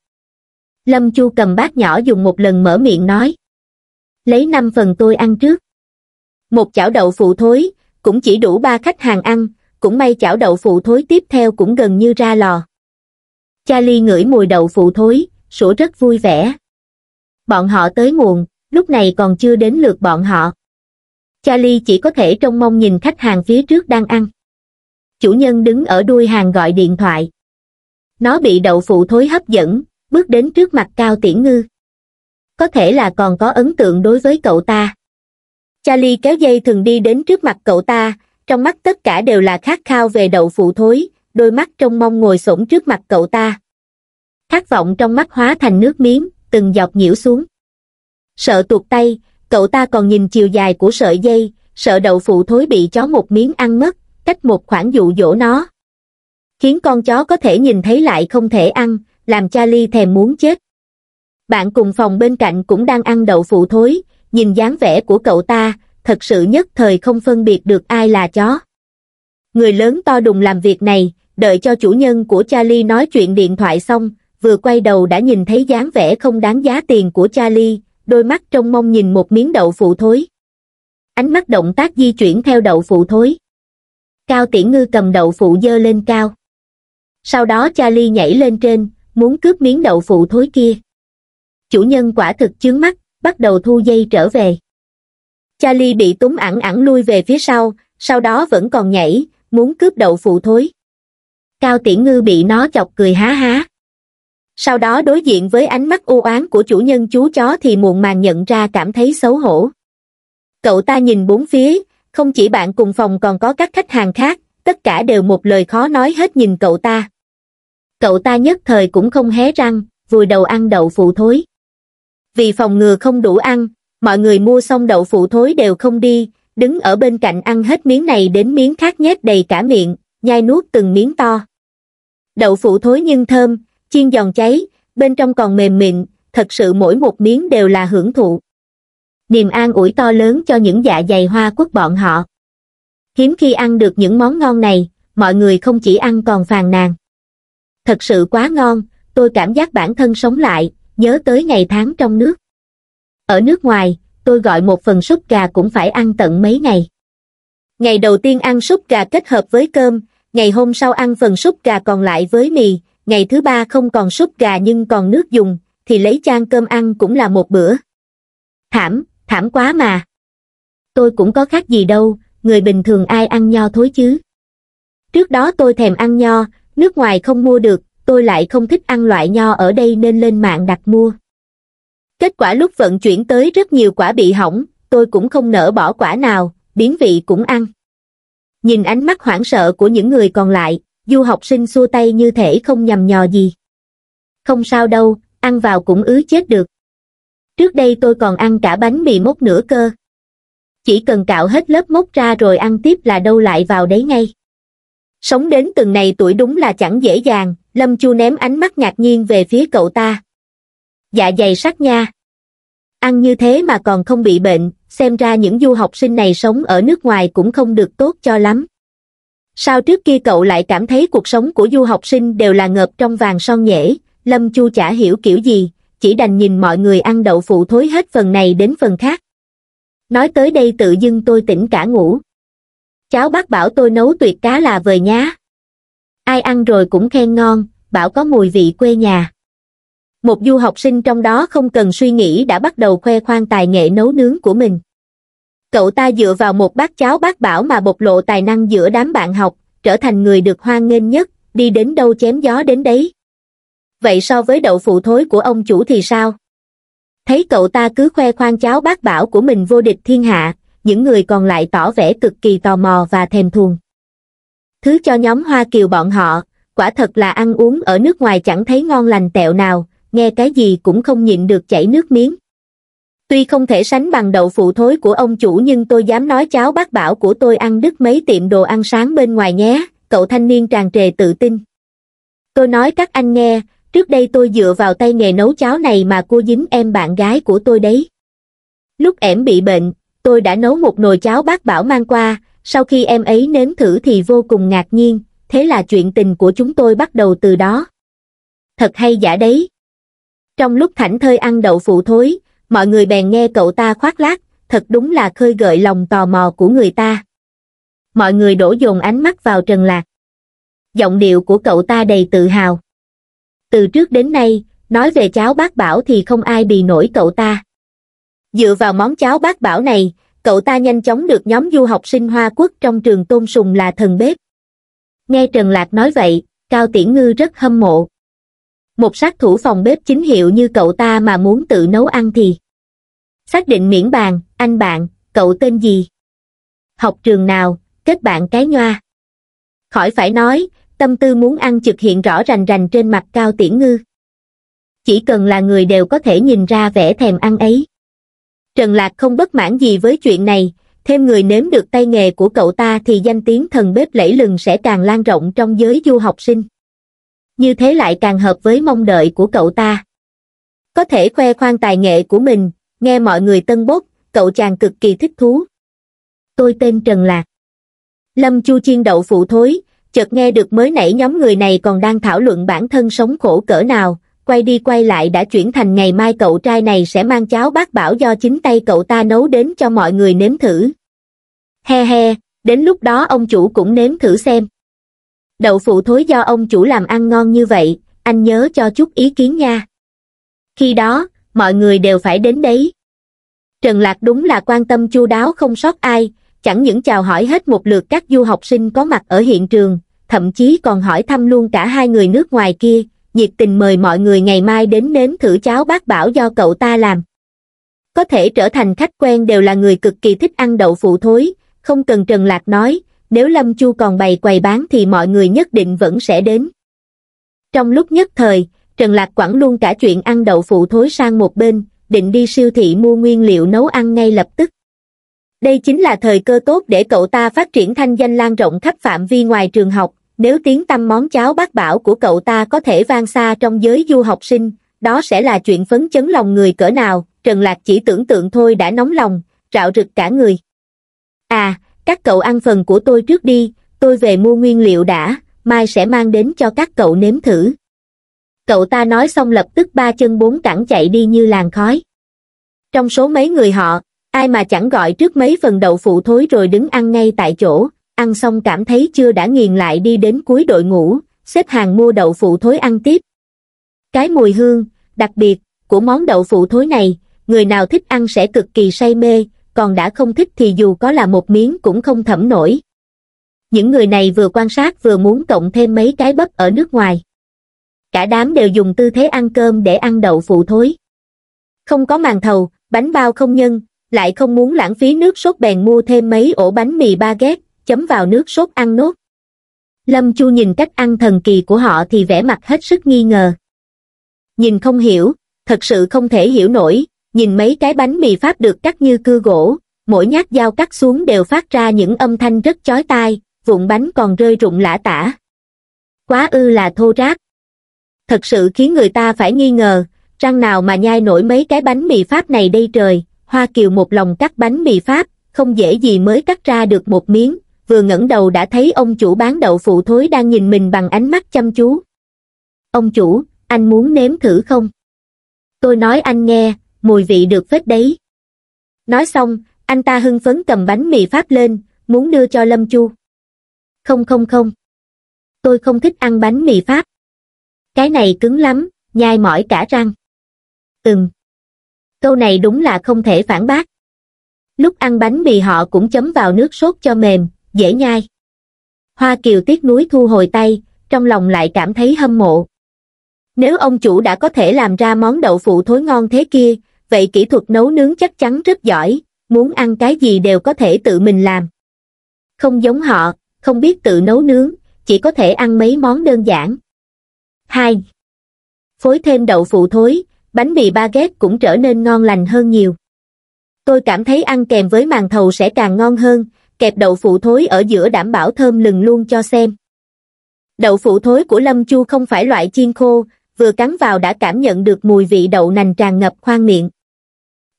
lâm chu cầm bát nhỏ dùng một lần mở miệng nói lấy năm phần tôi ăn trước một chảo đậu phụ thối cũng chỉ đủ ba khách hàng ăn cũng may chảo đậu phụ thối tiếp theo cũng gần như ra lò charlie ngửi mùi đậu phụ thối sủa rất vui vẻ bọn họ tới nguồn lúc này còn chưa đến lượt bọn họ. Charlie chỉ có thể trông mong nhìn khách hàng phía trước đang ăn. Chủ nhân đứng ở đuôi hàng gọi điện thoại. Nó bị đậu phụ thối hấp dẫn, bước đến trước mặt Cao Tiễn Ngư. Có thể là còn có ấn tượng đối với cậu ta. Charlie kéo dây thường đi đến trước mặt cậu ta, trong mắt tất cả đều là khát khao về đậu phụ thối, đôi mắt trông mong ngồi xổm trước mặt cậu ta. Khát vọng trong mắt hóa thành nước miếng, từng giọt nhiễu xuống. Sợ tuột tay, cậu ta còn nhìn chiều dài của sợi dây, sợ đậu phụ thối bị chó một miếng ăn mất, cách một khoảng dụ dỗ nó. Khiến con chó có thể nhìn thấy lại không thể ăn, làm Charlie thèm muốn chết. Bạn cùng phòng bên cạnh cũng đang ăn đậu phụ thối, nhìn dáng vẻ của cậu ta, thật sự nhất thời không phân biệt được ai là chó. Người lớn to đùng làm việc này, đợi cho chủ nhân của Charlie nói chuyện điện thoại xong, vừa quay đầu đã nhìn thấy dáng vẻ không đáng giá tiền của Charlie, đôi mắt trong mông nhìn một miếng đậu phụ thối. Ánh mắt động tác di chuyển theo đậu phụ thối. Cao Tiễn Ngư cầm đậu phụ dơ lên cao. Sau đó Charlie nhảy lên trên, muốn cướp miếng đậu phụ thối kia. Chủ nhân quả thực chướng mắt, bắt đầu thu dây trở về. Charlie bị túm ẳng ẳng lui về phía sau, sau đó vẫn còn nhảy, muốn cướp đậu phụ thối. Cao Tiễn Ngư bị nó chọc cười há há sau đó đối diện với ánh mắt u oán của chủ nhân chú chó thì muộn màng nhận ra cảm thấy xấu hổ cậu ta nhìn bốn phía không chỉ bạn cùng phòng còn có các khách hàng khác tất cả đều một lời khó nói hết nhìn cậu ta cậu ta nhất thời cũng không hé răng vùi đầu ăn đậu phụ thối vì phòng ngừa không đủ ăn mọi người mua xong đậu phụ thối đều không đi đứng ở bên cạnh ăn hết miếng này đến miếng khác nhét đầy cả miệng nhai nuốt từng miếng to đậu phụ thối nhưng thơm chiên giòn cháy bên trong còn mềm mịn thật sự mỗi một miếng đều là hưởng thụ niềm an ủi to lớn cho những dạ dày hoa quốc bọn họ hiếm khi ăn được những món ngon này mọi người không chỉ ăn còn phàn nàn thật sự quá ngon tôi cảm giác bản thân sống lại nhớ tới ngày tháng trong nước ở nước ngoài tôi gọi một phần súp gà cũng phải ăn tận mấy ngày ngày đầu tiên ăn súp gà kết hợp với cơm ngày hôm sau ăn phần súp gà còn lại với mì ngày thứ ba không còn súp gà nhưng còn nước dùng, thì lấy chan cơm ăn cũng là một bữa. Thảm, thảm quá mà. Tôi cũng có khác gì đâu, người bình thường ai ăn nho thối chứ. Trước đó tôi thèm ăn nho, nước ngoài không mua được, tôi lại không thích ăn loại nho ở đây nên lên mạng đặt mua. Kết quả lúc vận chuyển tới rất nhiều quả bị hỏng, tôi cũng không nỡ bỏ quả nào, biến vị cũng ăn. Nhìn ánh mắt hoảng sợ của những người còn lại, du học sinh xua tay như thể không nhầm nhò gì. Không sao đâu, ăn vào cũng ứ chết được. Trước đây tôi còn ăn cả bánh mì mốc nửa cơ. Chỉ cần cạo hết lớp mốc ra rồi ăn tiếp là đâu lại vào đấy ngay. Sống đến từng này tuổi đúng là chẳng dễ dàng, Lâm Chu ném ánh mắt ngạc nhiên về phía cậu ta. Dạ dày sắc nha. Ăn như thế mà còn không bị bệnh, xem ra những du học sinh này sống ở nước ngoài cũng không được tốt cho lắm. Sao trước kia cậu lại cảm thấy cuộc sống của du học sinh đều là ngợp trong vàng son nhễ, Lâm Chu chả hiểu kiểu gì, chỉ đành nhìn mọi người ăn đậu phụ thối hết phần này đến phần khác. Nói tới đây tự dưng tôi tỉnh cả ngủ. Cháu bác bảo tôi nấu tuyệt cá là vời nhá. Ai ăn rồi cũng khen ngon, bảo có mùi vị quê nhà. Một du học sinh trong đó không cần suy nghĩ đã bắt đầu khoe khoang tài nghệ nấu nướng của mình cậu ta dựa vào một bát cháo bát bảo mà bộc lộ tài năng giữa đám bạn học, trở thành người được hoan nghênh nhất, đi đến đâu chém gió đến đấy. Vậy so với đậu phụ thối của ông chủ thì sao? Thấy cậu ta cứ khoe khoang cháo bát bảo của mình vô địch thiên hạ, những người còn lại tỏ vẻ cực kỳ tò mò và thèm thuồng. Thứ cho nhóm Hoa Kiều bọn họ, quả thật là ăn uống ở nước ngoài chẳng thấy ngon lành tẹo nào, nghe cái gì cũng không nhịn được chảy nước miếng tuy không thể sánh bằng đậu phụ thối của ông chủ nhưng tôi dám nói cháo bác bảo của tôi ăn đứt mấy tiệm đồ ăn sáng bên ngoài nhé cậu thanh niên tràn trề tự tin tôi nói các anh nghe trước đây tôi dựa vào tay nghề nấu cháo này mà cô dính em bạn gái của tôi đấy lúc em bị bệnh tôi đã nấu một nồi cháo bác bảo mang qua sau khi em ấy nếm thử thì vô cùng ngạc nhiên thế là chuyện tình của chúng tôi bắt đầu từ đó thật hay giả đấy trong lúc thảnh thơi ăn đậu phụ thối mọi người bèn nghe cậu ta khoác lác, thật đúng là khơi gợi lòng tò mò của người ta. Mọi người đổ dồn ánh mắt vào Trần Lạc. Giọng điệu của cậu ta đầy tự hào. Từ trước đến nay, nói về cháo bác bảo thì không ai bì nổi cậu ta. Dựa vào món cháo bác bảo này, cậu ta nhanh chóng được nhóm du học sinh Hoa Quốc trong trường tôn sùng là thần bếp. Nghe Trần Lạc nói vậy, Cao Tiễn Ngư rất hâm mộ một sát thủ phòng bếp chính hiệu như cậu ta mà muốn tự nấu ăn thì xác định miễn bàn anh bạn cậu tên gì học trường nào kết bạn cái nhoa khỏi phải nói tâm tư muốn ăn trực hiện rõ rành rành trên mặt cao tiễn ngư chỉ cần là người đều có thể nhìn ra vẻ thèm ăn ấy trần lạc không bất mãn gì với chuyện này thêm người nếm được tay nghề của cậu ta thì danh tiếng thần bếp lẫy lừng sẽ càng lan rộng trong giới du học sinh như thế lại càng hợp với mong đợi của cậu ta. Có thể khoe khoang tài nghệ của mình, nghe mọi người tân bốc, cậu chàng cực kỳ thích thú. Tôi tên Trần Lạc. Lâm Chu Chiên đậu phụ thối, chợt nghe được mới nãy nhóm người này còn đang thảo luận bản thân sống khổ cỡ nào, quay đi quay lại đã chuyển thành ngày mai cậu trai này sẽ mang cháo bát bảo do chính tay cậu ta nấu đến cho mọi người nếm thử. He he, đến lúc đó ông chủ cũng nếm thử xem đậu phụ thối do ông chủ làm ăn ngon như vậy, anh nhớ cho chút ý kiến nha. Khi đó, mọi người đều phải đến đấy. Trần Lạc đúng là quan tâm chu đáo không sót ai, chẳng những chào hỏi hết một lượt các du học sinh có mặt ở hiện trường, thậm chí còn hỏi thăm luôn cả hai người nước ngoài kia, nhiệt tình mời mọi người ngày mai đến nếm thử cháo bác bảo do cậu ta làm. Có thể trở thành khách quen đều là người cực kỳ thích ăn đậu phụ thối, không cần Trần Lạc nói, nếu Lâm Chu còn bày quầy bán thì mọi người nhất định vẫn sẽ đến. Trong lúc nhất thời, Trần Lạc quẳng luôn cả chuyện ăn đậu phụ thối sang một bên, định đi siêu thị mua nguyên liệu nấu ăn ngay lập tức. Đây chính là thời cơ tốt để cậu ta phát triển thanh danh lan rộng khắp phạm vi ngoài trường học, nếu tiếng tăm món cháo bát bảo của cậu ta có thể vang xa trong giới du học sinh, đó sẽ là chuyện phấn chấn lòng người cỡ nào, Trần Lạc chỉ tưởng tượng thôi đã nóng lòng, rạo rực cả người. À, các cậu ăn phần của tôi trước đi tôi về mua nguyên liệu đã mai sẽ mang đến cho các cậu nếm thử cậu ta nói xong lập tức ba chân bốn cẳng chạy đi như làn khói trong số mấy người họ ai mà chẳng gọi trước mấy phần đậu phụ thối rồi đứng ăn ngay tại chỗ ăn xong cảm thấy chưa đã nghiền lại đi đến cuối đội ngũ xếp hàng mua đậu phụ thối ăn tiếp cái mùi hương đặc biệt của món đậu phụ thối này người nào thích ăn sẽ cực kỳ say mê còn đã không thích thì dù có là một miếng cũng không thẩm nổi. Những người này vừa quan sát vừa muốn cộng thêm mấy cái bắp ở nước ngoài. Cả đám đều dùng tư thế ăn cơm để ăn đậu phụ thối. Không có màn thầu, bánh bao không nhân, lại không muốn lãng phí nước sốt bèn mua thêm mấy ổ bánh mì baguette chấm vào nước sốt ăn nốt. Lâm Chu nhìn cách ăn thần kỳ của họ thì vẻ mặt hết sức nghi ngờ. Nhìn không hiểu, thật sự không thể hiểu nổi, nhìn mấy cái bánh mì Pháp được cắt như cưa gỗ, mỗi nhát dao cắt xuống đều phát ra những âm thanh rất chói tai, vụn bánh còn rơi rụng lả tả. Quá ư là thô rác Thật sự khiến người ta phải nghi ngờ, răng nào mà nhai nổi mấy cái bánh mì Pháp này đây trời, Hoa Kiều một lòng cắt bánh mì Pháp, không dễ gì mới cắt ra được một miếng, vừa ngẩng đầu đã thấy ông chủ bán đậu phụ thối đang nhìn mình bằng ánh mắt chăm chú. Ông chủ, anh muốn nếm thử không? Tôi nói anh nghe, mùi vị được phết đấy. Nói xong, anh ta hưng phấn cầm bánh mì Pháp lên, muốn đưa cho Lâm Chu. Không không không. Tôi không thích ăn bánh mì Pháp. Cái này cứng lắm, nhai mỏi cả răng. Ừm. Câu này đúng là không thể phản bác. Lúc ăn bánh mì họ cũng chấm vào nước sốt cho mềm, dễ nhai. Hoa Kiều tiếc núi thu hồi tay, trong lòng lại cảm thấy hâm mộ. Nếu ông chủ đã có thể làm ra món đậu phụ thối ngon thế kia, vậy kỹ thuật nấu nướng chắc chắn rất giỏi, muốn ăn cái gì đều có thể tự mình làm. Không giống họ, không biết tự nấu nướng, chỉ có thể ăn mấy món đơn giản. 2. Phối thêm đậu phụ thối, bánh mì baguette cũng trở nên ngon lành hơn nhiều. Tôi cảm thấy ăn kèm với màn thầu sẽ càng ngon hơn, kẹp đậu phụ thối ở giữa đảm bảo thơm lừng luôn cho xem. Đậu phụ thối của Lâm Chu không phải loại chiên khô, vừa cắn vào đã cảm nhận được mùi vị đậu nành tràn ngập khoang miệng.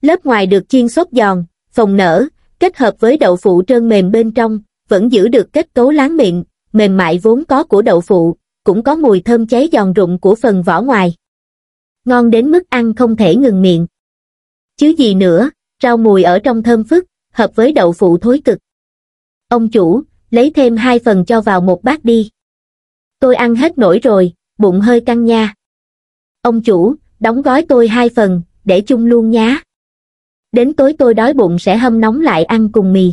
Lớp ngoài được chiên xốp giòn, phồng nở, kết hợp với đậu phụ trơn mềm bên trong, vẫn giữ được kết cấu láng miệng, mềm mại vốn có của đậu phụ, cũng có mùi thơm cháy giòn rụng của phần vỏ ngoài. Ngon đến mức ăn không thể ngừng miệng. Chứ gì nữa, rau mùi ở trong thơm phức, hợp với đậu phụ thối cực. Ông chủ, lấy thêm hai phần cho vào một bát đi. Tôi ăn hết nổi rồi, bụng hơi căng nha. Ông chủ, đóng gói tôi hai phần, để chung luôn nhá đến tối tôi đói bụng sẽ hâm nóng lại ăn cùng mì.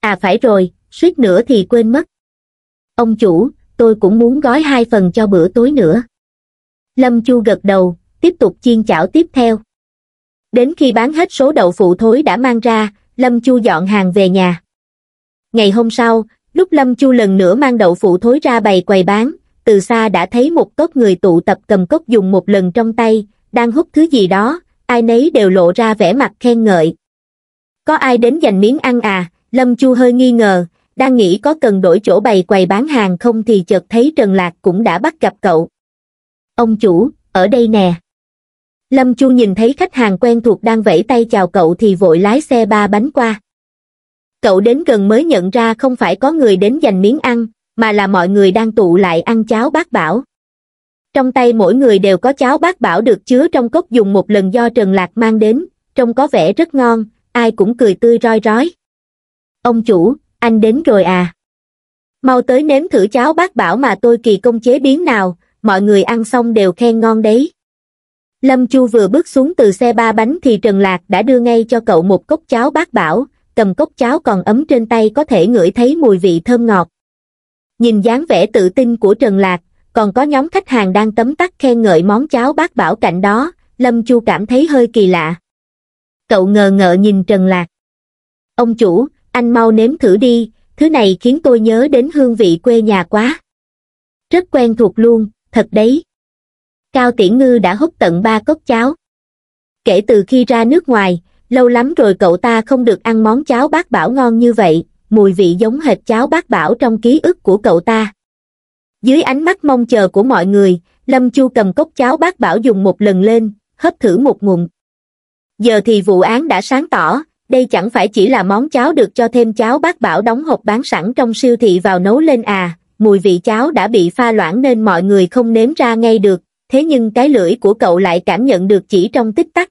À phải rồi, suýt nữa thì quên mất. Ông chủ, tôi cũng muốn gói hai phần cho bữa tối nữa. Lâm Chu gật đầu, tiếp tục chiên chảo tiếp theo. Đến khi bán hết số đậu phụ thối đã mang ra, Lâm Chu dọn hàng về nhà. Ngày hôm sau, lúc Lâm Chu lần nữa mang đậu phụ thối ra bày quầy bán, từ xa đã thấy một tốp người tụ tập cầm cốc dùng một lần trong tay, đang hút thứ gì đó, ai nấy đều lộ ra vẻ mặt khen ngợi có ai đến giành miếng ăn à lâm chu hơi nghi ngờ đang nghĩ có cần đổi chỗ bày quầy bán hàng không thì chợt thấy trần lạc cũng đã bắt gặp cậu ông chủ ở đây nè lâm chu nhìn thấy khách hàng quen thuộc đang vẫy tay chào cậu thì vội lái xe ba bánh qua cậu đến gần mới nhận ra không phải có người đến giành miếng ăn mà là mọi người đang tụ lại ăn cháo bát bảo trong tay mỗi người đều có cháo bát bảo được chứa trong cốc dùng một lần do Trần Lạc mang đến, trông có vẻ rất ngon, ai cũng cười tươi roi rói. Ông chủ, anh đến rồi à? Mau tới nếm thử cháo bát bảo mà tôi kỳ công chế biến nào, mọi người ăn xong đều khen ngon đấy. Lâm Chu vừa bước xuống từ xe ba bánh thì Trần Lạc đã đưa ngay cho cậu một cốc cháo bát bảo, cầm cốc cháo còn ấm trên tay có thể ngửi thấy mùi vị thơm ngọt. Nhìn dáng vẻ tự tin của Trần Lạc, còn có nhóm khách hàng đang tấm tắc khen ngợi món cháo bác bảo cạnh đó lâm chu cảm thấy hơi kỳ lạ cậu ngờ ngợ nhìn trần lạc ông chủ anh mau nếm thử đi thứ này khiến tôi nhớ đến hương vị quê nhà quá rất quen thuộc luôn thật đấy cao tiễn ngư đã hút tận ba cốc cháo kể từ khi ra nước ngoài lâu lắm rồi cậu ta không được ăn món cháo bác bảo ngon như vậy mùi vị giống hệt cháo bác bảo trong ký ức của cậu ta dưới ánh mắt mong chờ của mọi người lâm chu cầm cốc cháo bác bảo dùng một lần lên hấp thử một ngụm giờ thì vụ án đã sáng tỏ đây chẳng phải chỉ là món cháo được cho thêm cháo bác bảo đóng hộp bán sẵn trong siêu thị vào nấu lên à mùi vị cháo đã bị pha loãng nên mọi người không nếm ra ngay được thế nhưng cái lưỡi của cậu lại cảm nhận được chỉ trong tích tắc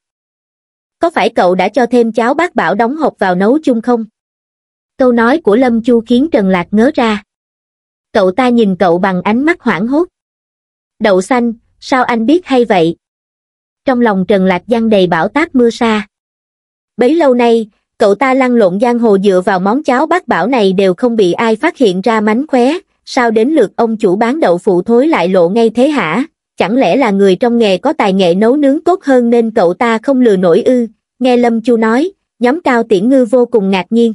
có phải cậu đã cho thêm cháo bác bảo đóng hộp vào nấu chung không câu nói của lâm chu khiến trần lạc ngớ ra cậu ta nhìn cậu bằng ánh mắt hoảng hốt đậu xanh sao anh biết hay vậy trong lòng trần lạc giang đầy bão táp mưa sa bấy lâu nay cậu ta lăn lộn giang hồ dựa vào món cháo bát bảo này đều không bị ai phát hiện ra mánh khóe sao đến lượt ông chủ bán đậu phụ thối lại lộ ngay thế hả chẳng lẽ là người trong nghề có tài nghệ nấu nướng tốt hơn nên cậu ta không lừa nổi ư nghe lâm chu nói nhóm cao tiễn ngư vô cùng ngạc nhiên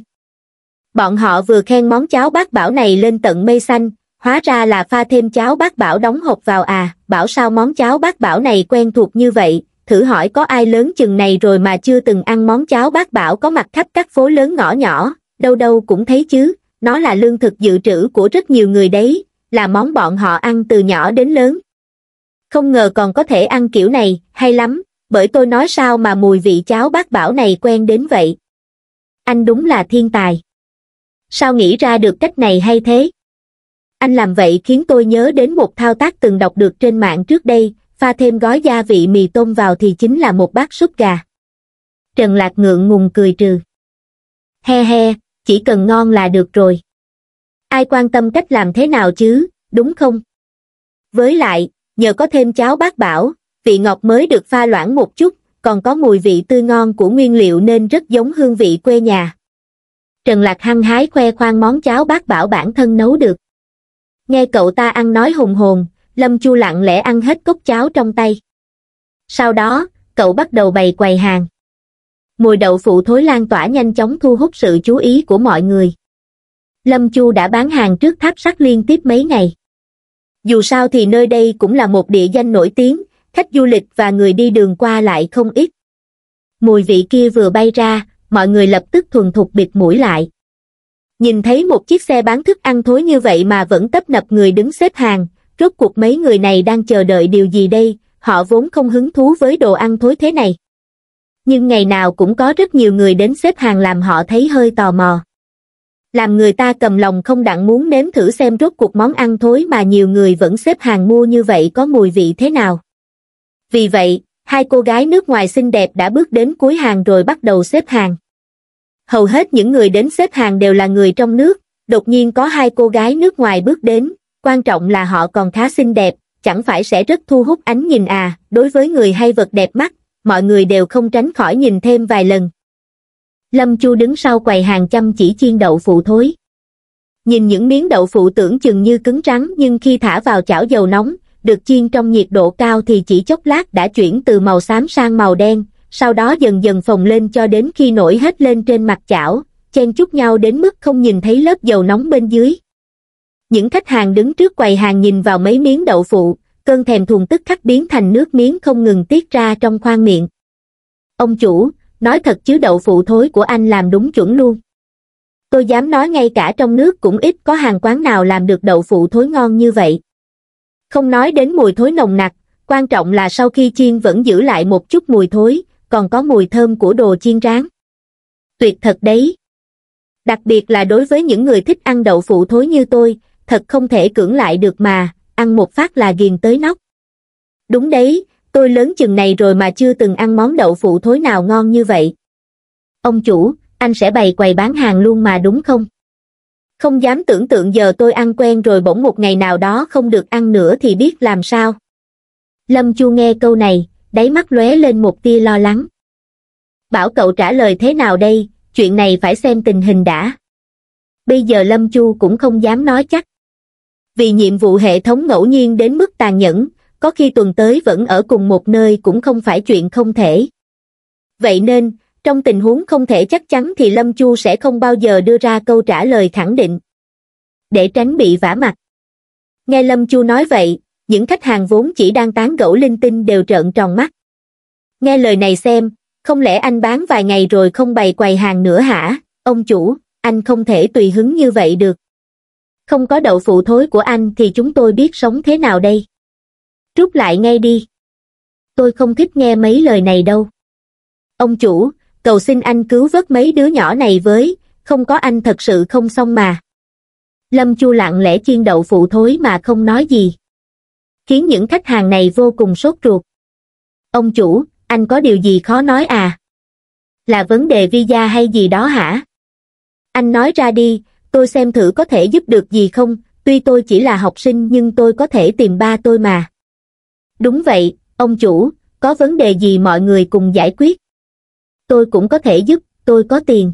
bọn họ vừa khen món cháo bát bảo này lên tận mây xanh hóa ra là pha thêm cháo bát bảo đóng hộp vào à bảo sao món cháo bát bảo này quen thuộc như vậy thử hỏi có ai lớn chừng này rồi mà chưa từng ăn món cháo bát bảo có mặt khắp các phố lớn ngõ nhỏ đâu đâu cũng thấy chứ nó là lương thực dự trữ của rất nhiều người đấy là món bọn họ ăn từ nhỏ đến lớn không ngờ còn có thể ăn kiểu này hay lắm bởi tôi nói sao mà mùi vị cháo bát bảo này quen đến vậy anh đúng là thiên tài sao nghĩ ra được cách này hay thế anh làm vậy khiến tôi nhớ đến một thao tác từng đọc được trên mạng trước đây pha thêm gói gia vị mì tôm vào thì chính là một bát súp gà trần lạc ngượng ngùng cười trừ he he chỉ cần ngon là được rồi ai quan tâm cách làm thế nào chứ đúng không với lại nhờ có thêm cháo bát bảo vị ngọt mới được pha loãng một chút còn có mùi vị tươi ngon của nguyên liệu nên rất giống hương vị quê nhà Trần Lạc hăng hái khoe khoang món cháo bác bảo bản thân nấu được. Nghe cậu ta ăn nói hùng hồn, Lâm Chu lặng lẽ ăn hết cốc cháo trong tay. Sau đó, cậu bắt đầu bày quầy hàng. Mùi đậu phụ thối lan tỏa nhanh chóng thu hút sự chú ý của mọi người. Lâm Chu đã bán hàng trước tháp sắt liên tiếp mấy ngày. Dù sao thì nơi đây cũng là một địa danh nổi tiếng, khách du lịch và người đi đường qua lại không ít. Mùi vị kia vừa bay ra, mọi người lập tức thuần thục bịt mũi lại. Nhìn thấy một chiếc xe bán thức ăn thối như vậy mà vẫn tấp nập người đứng xếp hàng, rốt cuộc mấy người này đang chờ đợi điều gì đây, họ vốn không hứng thú với đồ ăn thối thế này. Nhưng ngày nào cũng có rất nhiều người đến xếp hàng làm họ thấy hơi tò mò. Làm người ta cầm lòng không đặng muốn nếm thử xem rốt cuộc món ăn thối mà nhiều người vẫn xếp hàng mua như vậy có mùi vị thế nào. Vì vậy, hai cô gái nước ngoài xinh đẹp đã bước đến cuối hàng rồi bắt đầu xếp hàng. Hầu hết những người đến xếp hàng đều là người trong nước, đột nhiên có hai cô gái nước ngoài bước đến, quan trọng là họ còn khá xinh đẹp, chẳng phải sẽ rất thu hút ánh nhìn à, đối với người hay vật đẹp mắt, mọi người đều không tránh khỏi nhìn thêm vài lần. Lâm Chu đứng sau quầy hàng chăm chỉ chiên đậu phụ thối. Nhìn những miếng đậu phụ tưởng chừng như cứng rắn nhưng khi thả vào chảo dầu nóng, được chiên trong nhiệt độ cao thì chỉ chốc lát đã chuyển từ màu xám sang màu đen, sau đó dần dần phồng lên cho đến khi nổi hết lên trên mặt chảo, chen chúc nhau đến mức không nhìn thấy lớp dầu nóng bên dưới. Những khách hàng đứng trước quầy hàng nhìn vào mấy miếng đậu phụ, cơn thèm thuồng tức khắc biến thành nước miếng không ngừng tiết ra trong khoang miệng. Ông chủ, nói thật chứ đậu phụ thối của anh làm đúng chuẩn luôn. Tôi dám nói ngay cả trong nước cũng ít có hàng quán nào làm được đậu phụ thối ngon như vậy. Không nói đến mùi thối nồng nặc, quan trọng là sau khi chiên vẫn giữ lại một chút mùi thối, còn có mùi thơm của đồ chiên rán. Tuyệt thật đấy. Đặc biệt là đối với những người thích ăn đậu phụ thối như tôi, thật không thể cưỡng lại được mà, ăn một phát là ghiền tới nóc. Đúng đấy, tôi lớn chừng này rồi mà chưa từng ăn món đậu phụ thối nào ngon như vậy. Ông chủ, anh sẽ bày quầy bán hàng luôn mà đúng không? không dám tưởng tượng giờ tôi ăn quen rồi bỗng một ngày nào đó không được ăn nữa thì biết làm sao lâm chu nghe câu này đáy mắt lóe lên một tia lo lắng bảo cậu trả lời thế nào đây chuyện này phải xem tình hình đã bây giờ lâm chu cũng không dám nói chắc vì nhiệm vụ hệ thống ngẫu nhiên đến mức tàn nhẫn có khi tuần tới vẫn ở cùng một nơi cũng không phải chuyện không thể vậy nên trong tình huống không thể chắc chắn thì lâm chu sẽ không bao giờ đưa ra câu trả lời khẳng định để tránh bị vả mặt nghe lâm chu nói vậy những khách hàng vốn chỉ đang tán gẫu linh tinh đều trợn tròn mắt nghe lời này xem không lẽ anh bán vài ngày rồi không bày quầy hàng nữa hả ông chủ anh không thể tùy hứng như vậy được không có đậu phụ thối của anh thì chúng tôi biết sống thế nào đây rút lại ngay đi tôi không thích nghe mấy lời này đâu ông chủ cầu xin anh cứu vớt mấy đứa nhỏ này với, không có anh thật sự không xong mà. Lâm Chu lặng lẽ chiên đậu phụ thối mà không nói gì. Khiến những khách hàng này vô cùng sốt ruột. Ông chủ, anh có điều gì khó nói à? Là vấn đề visa hay gì đó hả? Anh nói ra đi, tôi xem thử có thể giúp được gì không, tuy tôi chỉ là học sinh nhưng tôi có thể tìm ba tôi mà. Đúng vậy, ông chủ, có vấn đề gì mọi người cùng giải quyết tôi cũng có thể giúp, tôi có tiền.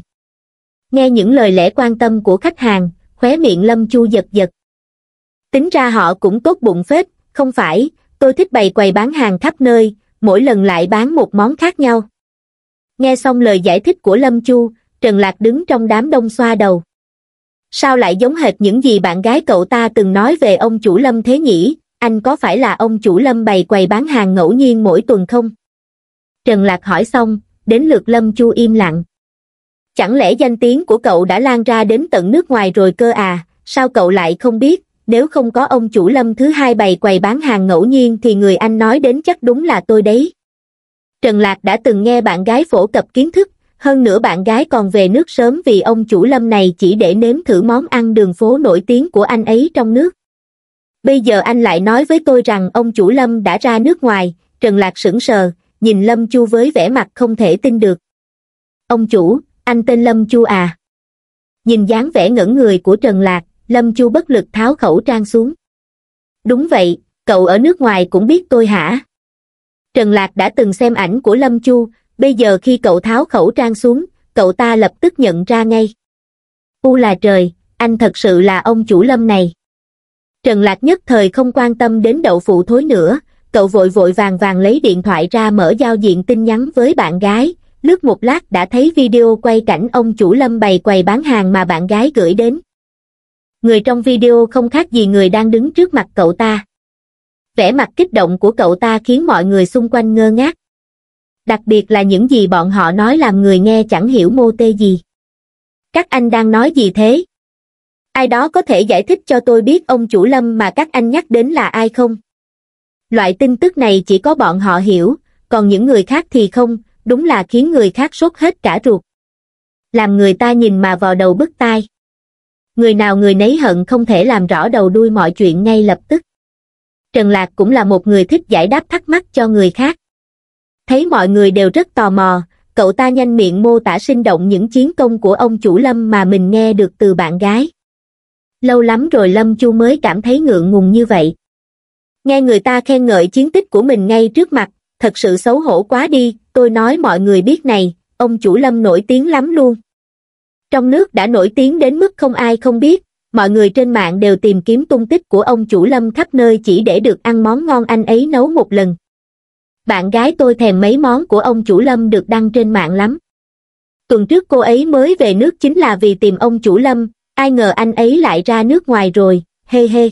Nghe những lời lẽ quan tâm của khách hàng, khóe miệng Lâm Chu giật giật. Tính ra họ cũng tốt bụng phết, không phải, tôi thích bày quầy bán hàng khắp nơi, mỗi lần lại bán một món khác nhau. Nghe xong lời giải thích của Lâm Chu, Trần Lạc đứng trong đám đông xoa đầu. Sao lại giống hệt những gì bạn gái cậu ta từng nói về ông chủ Lâm thế nhỉ? Anh có phải là ông chủ Lâm bày quầy bán hàng ngẫu nhiên mỗi tuần không? Trần Lạc hỏi xong, đến lượt lâm chu im lặng chẳng lẽ danh tiếng của cậu đã lan ra đến tận nước ngoài rồi cơ à sao cậu lại không biết nếu không có ông chủ lâm thứ hai bày quầy bán hàng ngẫu nhiên thì người anh nói đến chắc đúng là tôi đấy trần lạc đã từng nghe bạn gái phổ cập kiến thức hơn nữa bạn gái còn về nước sớm vì ông chủ lâm này chỉ để nếm thử món ăn đường phố nổi tiếng của anh ấy trong nước bây giờ anh lại nói với tôi rằng ông chủ lâm đã ra nước ngoài trần lạc sững sờ nhìn Lâm Chu với vẻ mặt không thể tin được. Ông chủ, anh tên Lâm Chu à? Nhìn dáng vẻ ngẩn người của Trần Lạc, Lâm Chu bất lực tháo khẩu trang xuống. Đúng vậy, cậu ở nước ngoài cũng biết tôi hả? Trần Lạc đã từng xem ảnh của Lâm Chu, bây giờ khi cậu tháo khẩu trang xuống, cậu ta lập tức nhận ra ngay. U là trời, anh thật sự là ông chủ Lâm này. Trần Lạc nhất thời không quan tâm đến đậu phụ thối nữa, cậu vội vội vàng vàng lấy điện thoại ra mở giao diện tin nhắn với bạn gái, lướt một lát đã thấy video quay cảnh ông chủ lâm bày quầy bán hàng mà bạn gái gửi đến. Người trong video không khác gì người đang đứng trước mặt cậu ta. Vẻ mặt kích động của cậu ta khiến mọi người xung quanh ngơ ngác. Đặc biệt là những gì bọn họ nói làm người nghe chẳng hiểu mô tê gì. Các anh đang nói gì thế? Ai đó có thể giải thích cho tôi biết ông chủ lâm mà các anh nhắc đến là ai không? Loại tin tức này chỉ có bọn họ hiểu, còn những người khác thì không, đúng là khiến người khác sốt hết cả ruột. Làm người ta nhìn mà vào đầu bức tai. Người nào người nấy hận không thể làm rõ đầu đuôi mọi chuyện ngay lập tức. Trần Lạc cũng là một người thích giải đáp thắc mắc cho người khác. Thấy mọi người đều rất tò mò, cậu ta nhanh miệng mô tả sinh động những chiến công của ông chủ Lâm mà mình nghe được từ bạn gái. Lâu lắm rồi Lâm Chu mới cảm thấy ngượng ngùng như vậy nghe người ta khen ngợi chiến tích của mình ngay trước mặt thật sự xấu hổ quá đi tôi nói mọi người biết này ông chủ lâm nổi tiếng lắm luôn trong nước đã nổi tiếng đến mức không ai không biết mọi người trên mạng đều tìm kiếm tung tích của ông chủ lâm khắp nơi chỉ để được ăn món ngon anh ấy nấu một lần bạn gái tôi thèm mấy món của ông chủ lâm được đăng trên mạng lắm tuần trước cô ấy mới về nước chính là vì tìm ông chủ lâm ai ngờ anh ấy lại ra nước ngoài rồi hê hey hê hey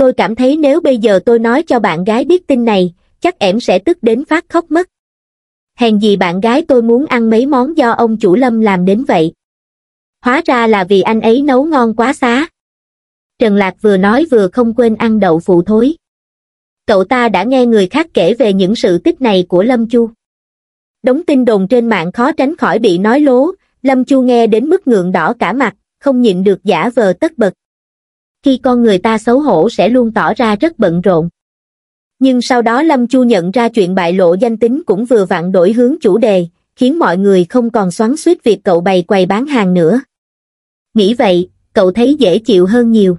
tôi cảm thấy nếu bây giờ tôi nói cho bạn gái biết tin này, chắc ẻm sẽ tức đến phát khóc mất. Hèn gì bạn gái tôi muốn ăn mấy món do ông chủ Lâm làm đến vậy. Hóa ra là vì anh ấy nấu ngon quá xá. Trần Lạc vừa nói vừa không quên ăn đậu phụ thối. Cậu ta đã nghe người khác kể về những sự tích này của Lâm Chu. Đống tin đồn trên mạng khó tránh khỏi bị nói lố, Lâm Chu nghe đến mức ngượng đỏ cả mặt, không nhịn được giả vờ tất bật khi con người ta xấu hổ sẽ luôn tỏ ra rất bận rộn. Nhưng sau đó Lâm Chu nhận ra chuyện bại lộ danh tính cũng vừa vặn đổi hướng chủ đề, khiến mọi người không còn xoắn suýt việc cậu bày quầy bán hàng nữa. Nghĩ vậy, cậu thấy dễ chịu hơn nhiều.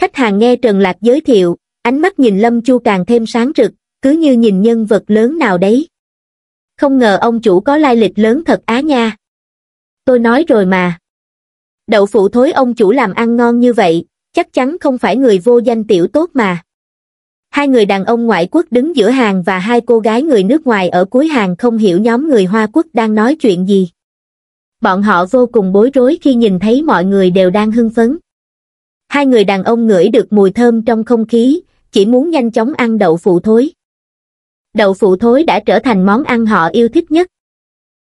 Khách hàng nghe Trần Lạc giới thiệu, ánh mắt nhìn Lâm Chu càng thêm sáng rực, cứ như nhìn nhân vật lớn nào đấy. Không ngờ ông chủ có lai lịch lớn thật á nha. Tôi nói rồi mà. Đậu phụ thối ông chủ làm ăn ngon như vậy, chắc chắn không phải người vô danh tiểu tốt mà hai người đàn ông ngoại quốc đứng giữa hàng và hai cô gái người nước ngoài ở cuối hàng không hiểu nhóm người hoa quốc đang nói chuyện gì bọn họ vô cùng bối rối khi nhìn thấy mọi người đều đang hưng phấn hai người đàn ông ngửi được mùi thơm trong không khí chỉ muốn nhanh chóng ăn đậu phụ thối đậu phụ thối đã trở thành món ăn họ yêu thích nhất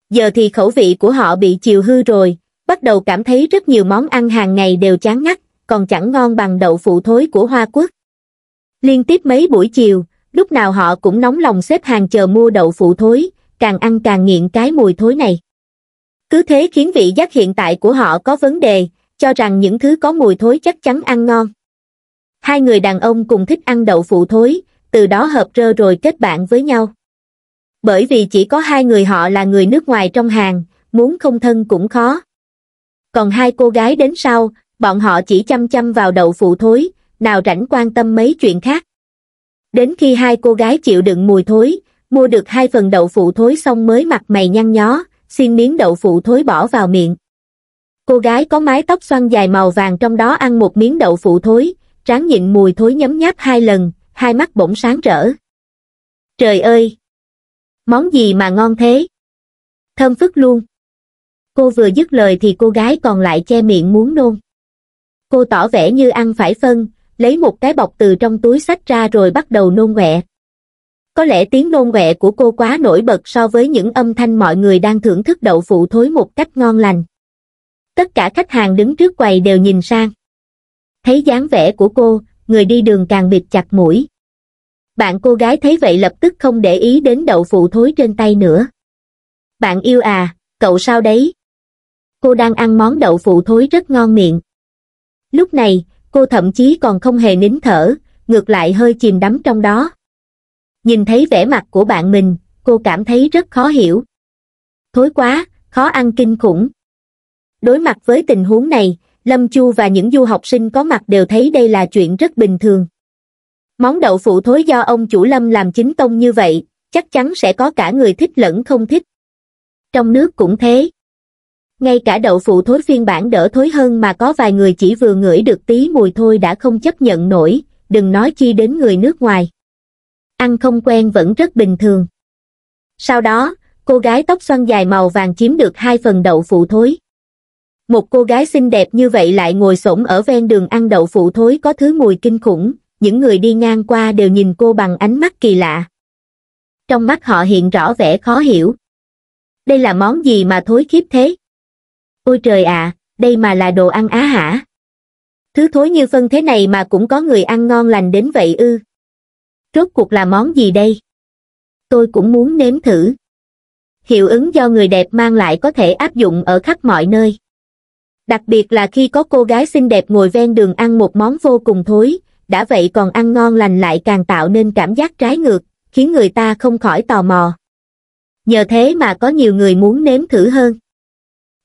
giờ thì khẩu vị của họ bị chiều hư rồi bắt đầu cảm thấy rất nhiều món ăn hàng ngày đều chán ngắt còn chẳng ngon bằng đậu phụ thối của Hoa Quốc. Liên tiếp mấy buổi chiều, lúc nào họ cũng nóng lòng xếp hàng chờ mua đậu phụ thối, càng ăn càng nghiện cái mùi thối này. Cứ thế khiến vị giác hiện tại của họ có vấn đề, cho rằng những thứ có mùi thối chắc chắn ăn ngon. Hai người đàn ông cùng thích ăn đậu phụ thối, từ đó hợp rơ rồi kết bạn với nhau. Bởi vì chỉ có hai người họ là người nước ngoài trong hàng, muốn không thân cũng khó. Còn hai cô gái đến sau, bọn họ chỉ chăm chăm vào đậu phụ thối, nào rảnh quan tâm mấy chuyện khác. Đến khi hai cô gái chịu đựng mùi thối, mua được hai phần đậu phụ thối xong mới mặt mày nhăn nhó, xin miếng đậu phụ thối bỏ vào miệng. Cô gái có mái tóc xoăn dài màu vàng trong đó ăn một miếng đậu phụ thối, tráng nhịn mùi thối nhấm nháp hai lần, hai mắt bỗng sáng rỡ. Trời ơi! Món gì mà ngon thế? Thơm phức luôn. Cô vừa dứt lời thì cô gái còn lại che miệng muốn nôn cô tỏ vẻ như ăn phải phân, lấy một cái bọc từ trong túi sách ra rồi bắt đầu nôn ngoẹ. Có lẽ tiếng nôn ngoẹ của cô quá nổi bật so với những âm thanh mọi người đang thưởng thức đậu phụ thối một cách ngon lành. Tất cả khách hàng đứng trước quầy đều nhìn sang. Thấy dáng vẻ của cô, người đi đường càng bịt chặt mũi. Bạn cô gái thấy vậy lập tức không để ý đến đậu phụ thối trên tay nữa. Bạn yêu à, cậu sao đấy? Cô đang ăn món đậu phụ thối rất ngon miệng lúc này cô thậm chí còn không hề nín thở ngược lại hơi chìm đắm trong đó nhìn thấy vẻ mặt của bạn mình cô cảm thấy rất khó hiểu thối quá khó ăn kinh khủng đối mặt với tình huống này lâm chu và những du học sinh có mặt đều thấy đây là chuyện rất bình thường món đậu phụ thối do ông chủ lâm làm chính tông như vậy chắc chắn sẽ có cả người thích lẫn không thích trong nước cũng thế ngay cả đậu phụ thối phiên bản đỡ thối hơn mà có vài người chỉ vừa ngửi được tí mùi thôi đã không chấp nhận nổi, đừng nói chi đến người nước ngoài. Ăn không quen vẫn rất bình thường. Sau đó, cô gái tóc xoăn dài màu vàng chiếm được hai phần đậu phụ thối. Một cô gái xinh đẹp như vậy lại ngồi xổm ở ven đường ăn đậu phụ thối có thứ mùi kinh khủng, những người đi ngang qua đều nhìn cô bằng ánh mắt kỳ lạ. Trong mắt họ hiện rõ vẻ khó hiểu. Đây là món gì mà thối khiếp thế? Ôi trời ạ, đây mà là đồ ăn á hả? Thứ thối như phân thế này mà cũng có người ăn ngon lành đến vậy ư. Rốt cuộc là món gì đây? Tôi cũng muốn nếm thử. Hiệu ứng do người đẹp mang lại có thể áp dụng ở khắp mọi nơi. Đặc biệt là khi có cô gái xinh đẹp ngồi ven đường ăn một món vô cùng thối, đã vậy còn ăn ngon lành lại càng tạo nên cảm giác trái ngược, khiến người ta không khỏi tò mò. Nhờ thế mà có nhiều người muốn nếm thử hơn.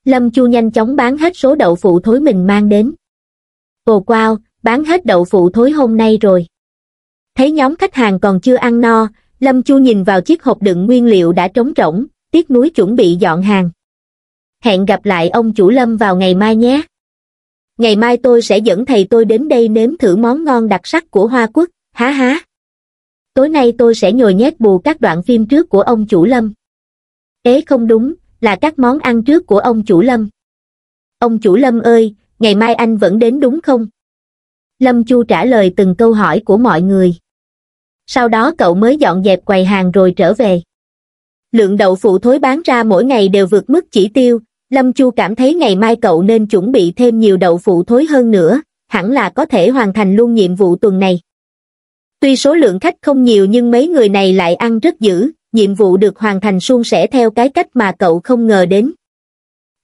Lâm Chu nhanh chóng bán hết số đậu phụ thối mình mang đến. Ồ quao, bán hết đậu phụ thối hôm nay rồi. Thấy nhóm khách hàng còn chưa ăn no, Lâm Chu nhìn vào chiếc hộp đựng nguyên liệu đã trống rỗng, tiếc núi chuẩn bị dọn hàng. Hẹn gặp lại ông chủ Lâm vào ngày mai nhé. Ngày mai tôi sẽ dẫn thầy tôi đến đây nếm thử món ngon đặc sắc của Hoa Quốc, há há. Tối nay tôi sẽ nhồi nhét bù các đoạn phim trước của ông chủ Lâm. Ế không đúng, là các món ăn trước của ông chủ Lâm. Ông chủ Lâm ơi, ngày mai anh vẫn đến đúng không? Lâm Chu trả lời từng câu hỏi của mọi người. Sau đó cậu mới dọn dẹp quầy hàng rồi trở về. Lượng đậu phụ thối bán ra mỗi ngày đều vượt mức chỉ tiêu, Lâm Chu cảm thấy ngày mai cậu nên chuẩn bị thêm nhiều đậu phụ thối hơn nữa, hẳn là có thể hoàn thành luôn nhiệm vụ tuần này. Tuy số lượng khách không nhiều nhưng mấy người này lại ăn rất dữ, nhiệm vụ được hoàn thành suôn sẻ theo cái cách mà cậu không ngờ đến.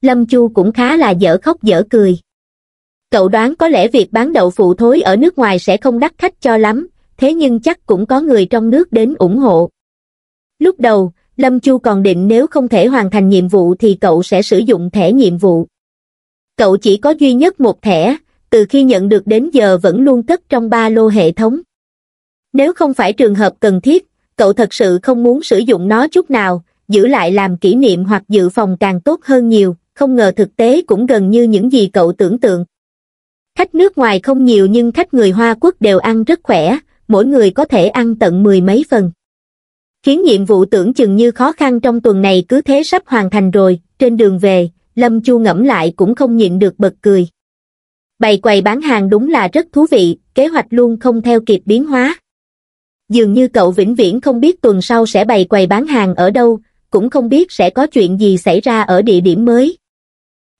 Lâm Chu cũng khá là dở khóc dở cười. Cậu đoán có lẽ việc bán đậu phụ thối ở nước ngoài sẽ không đắt khách cho lắm, thế nhưng chắc cũng có người trong nước đến ủng hộ. Lúc đầu, Lâm Chu còn định nếu không thể hoàn thành nhiệm vụ thì cậu sẽ sử dụng thẻ nhiệm vụ. Cậu chỉ có duy nhất một thẻ, từ khi nhận được đến giờ vẫn luôn cất trong ba lô hệ thống. Nếu không phải trường hợp cần thiết, cậu thật sự không muốn sử dụng nó chút nào giữ lại làm kỷ niệm hoặc dự phòng càng tốt hơn nhiều không ngờ thực tế cũng gần như những gì cậu tưởng tượng khách nước ngoài không nhiều nhưng khách người hoa quốc đều ăn rất khỏe mỗi người có thể ăn tận mười mấy phần khiến nhiệm vụ tưởng chừng như khó khăn trong tuần này cứ thế sắp hoàn thành rồi trên đường về lâm chu ngẫm lại cũng không nhịn được bật cười bày quầy bán hàng đúng là rất thú vị kế hoạch luôn không theo kịp biến hóa dường như cậu vĩnh viễn không biết tuần sau sẽ bày quầy bán hàng ở đâu, cũng không biết sẽ có chuyện gì xảy ra ở địa điểm mới.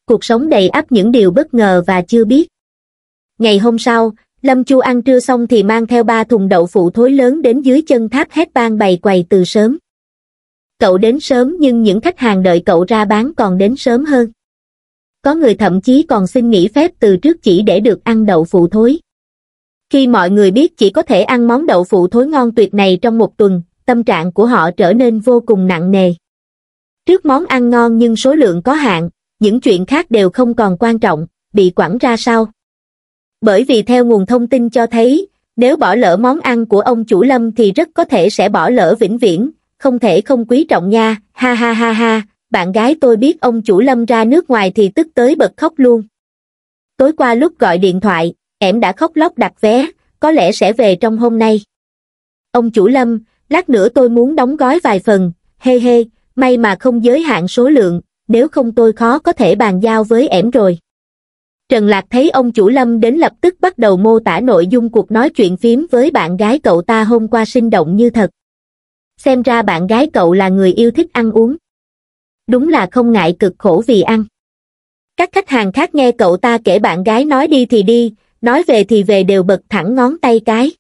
Cuộc sống đầy ắp những điều bất ngờ và chưa biết. Ngày hôm sau, Lâm Chu ăn trưa xong thì mang theo ba thùng đậu phụ thối lớn đến dưới chân tháp hét ban bày quầy từ sớm. Cậu đến sớm nhưng những khách hàng đợi cậu ra bán còn đến sớm hơn. Có người thậm chí còn xin nghỉ phép từ trước chỉ để được ăn đậu phụ thối. Khi mọi người biết chỉ có thể ăn món đậu phụ thối ngon tuyệt này trong một tuần, tâm trạng của họ trở nên vô cùng nặng nề. Trước món ăn ngon nhưng số lượng có hạn, những chuyện khác đều không còn quan trọng, bị quẳng ra sao. Bởi vì theo nguồn thông tin cho thấy, nếu bỏ lỡ món ăn của ông chủ lâm thì rất có thể sẽ bỏ lỡ vĩnh viễn, không thể không quý trọng nha, ha ha ha ha, bạn gái tôi biết ông chủ lâm ra nước ngoài thì tức tới bật khóc luôn. Tối qua lúc gọi điện thoại, em đã khóc lóc đặt vé, có lẽ sẽ về trong hôm nay. Ông chủ lâm, lát nữa tôi muốn đóng gói vài phần, hê hê, may mà không giới hạn số lượng, nếu không tôi khó có thể bàn giao với ẻm rồi. Trần Lạc thấy ông chủ Lâm đến lập tức bắt đầu mô tả nội dung cuộc nói chuyện phím với bạn gái cậu ta hôm qua sinh động như thật. Xem ra bạn gái cậu là người yêu thích ăn uống. Đúng là không ngại cực khổ vì ăn. Các khách hàng khác nghe cậu ta kể bạn gái nói đi thì đi, nói về thì về đều bật thẳng ngón tay cái.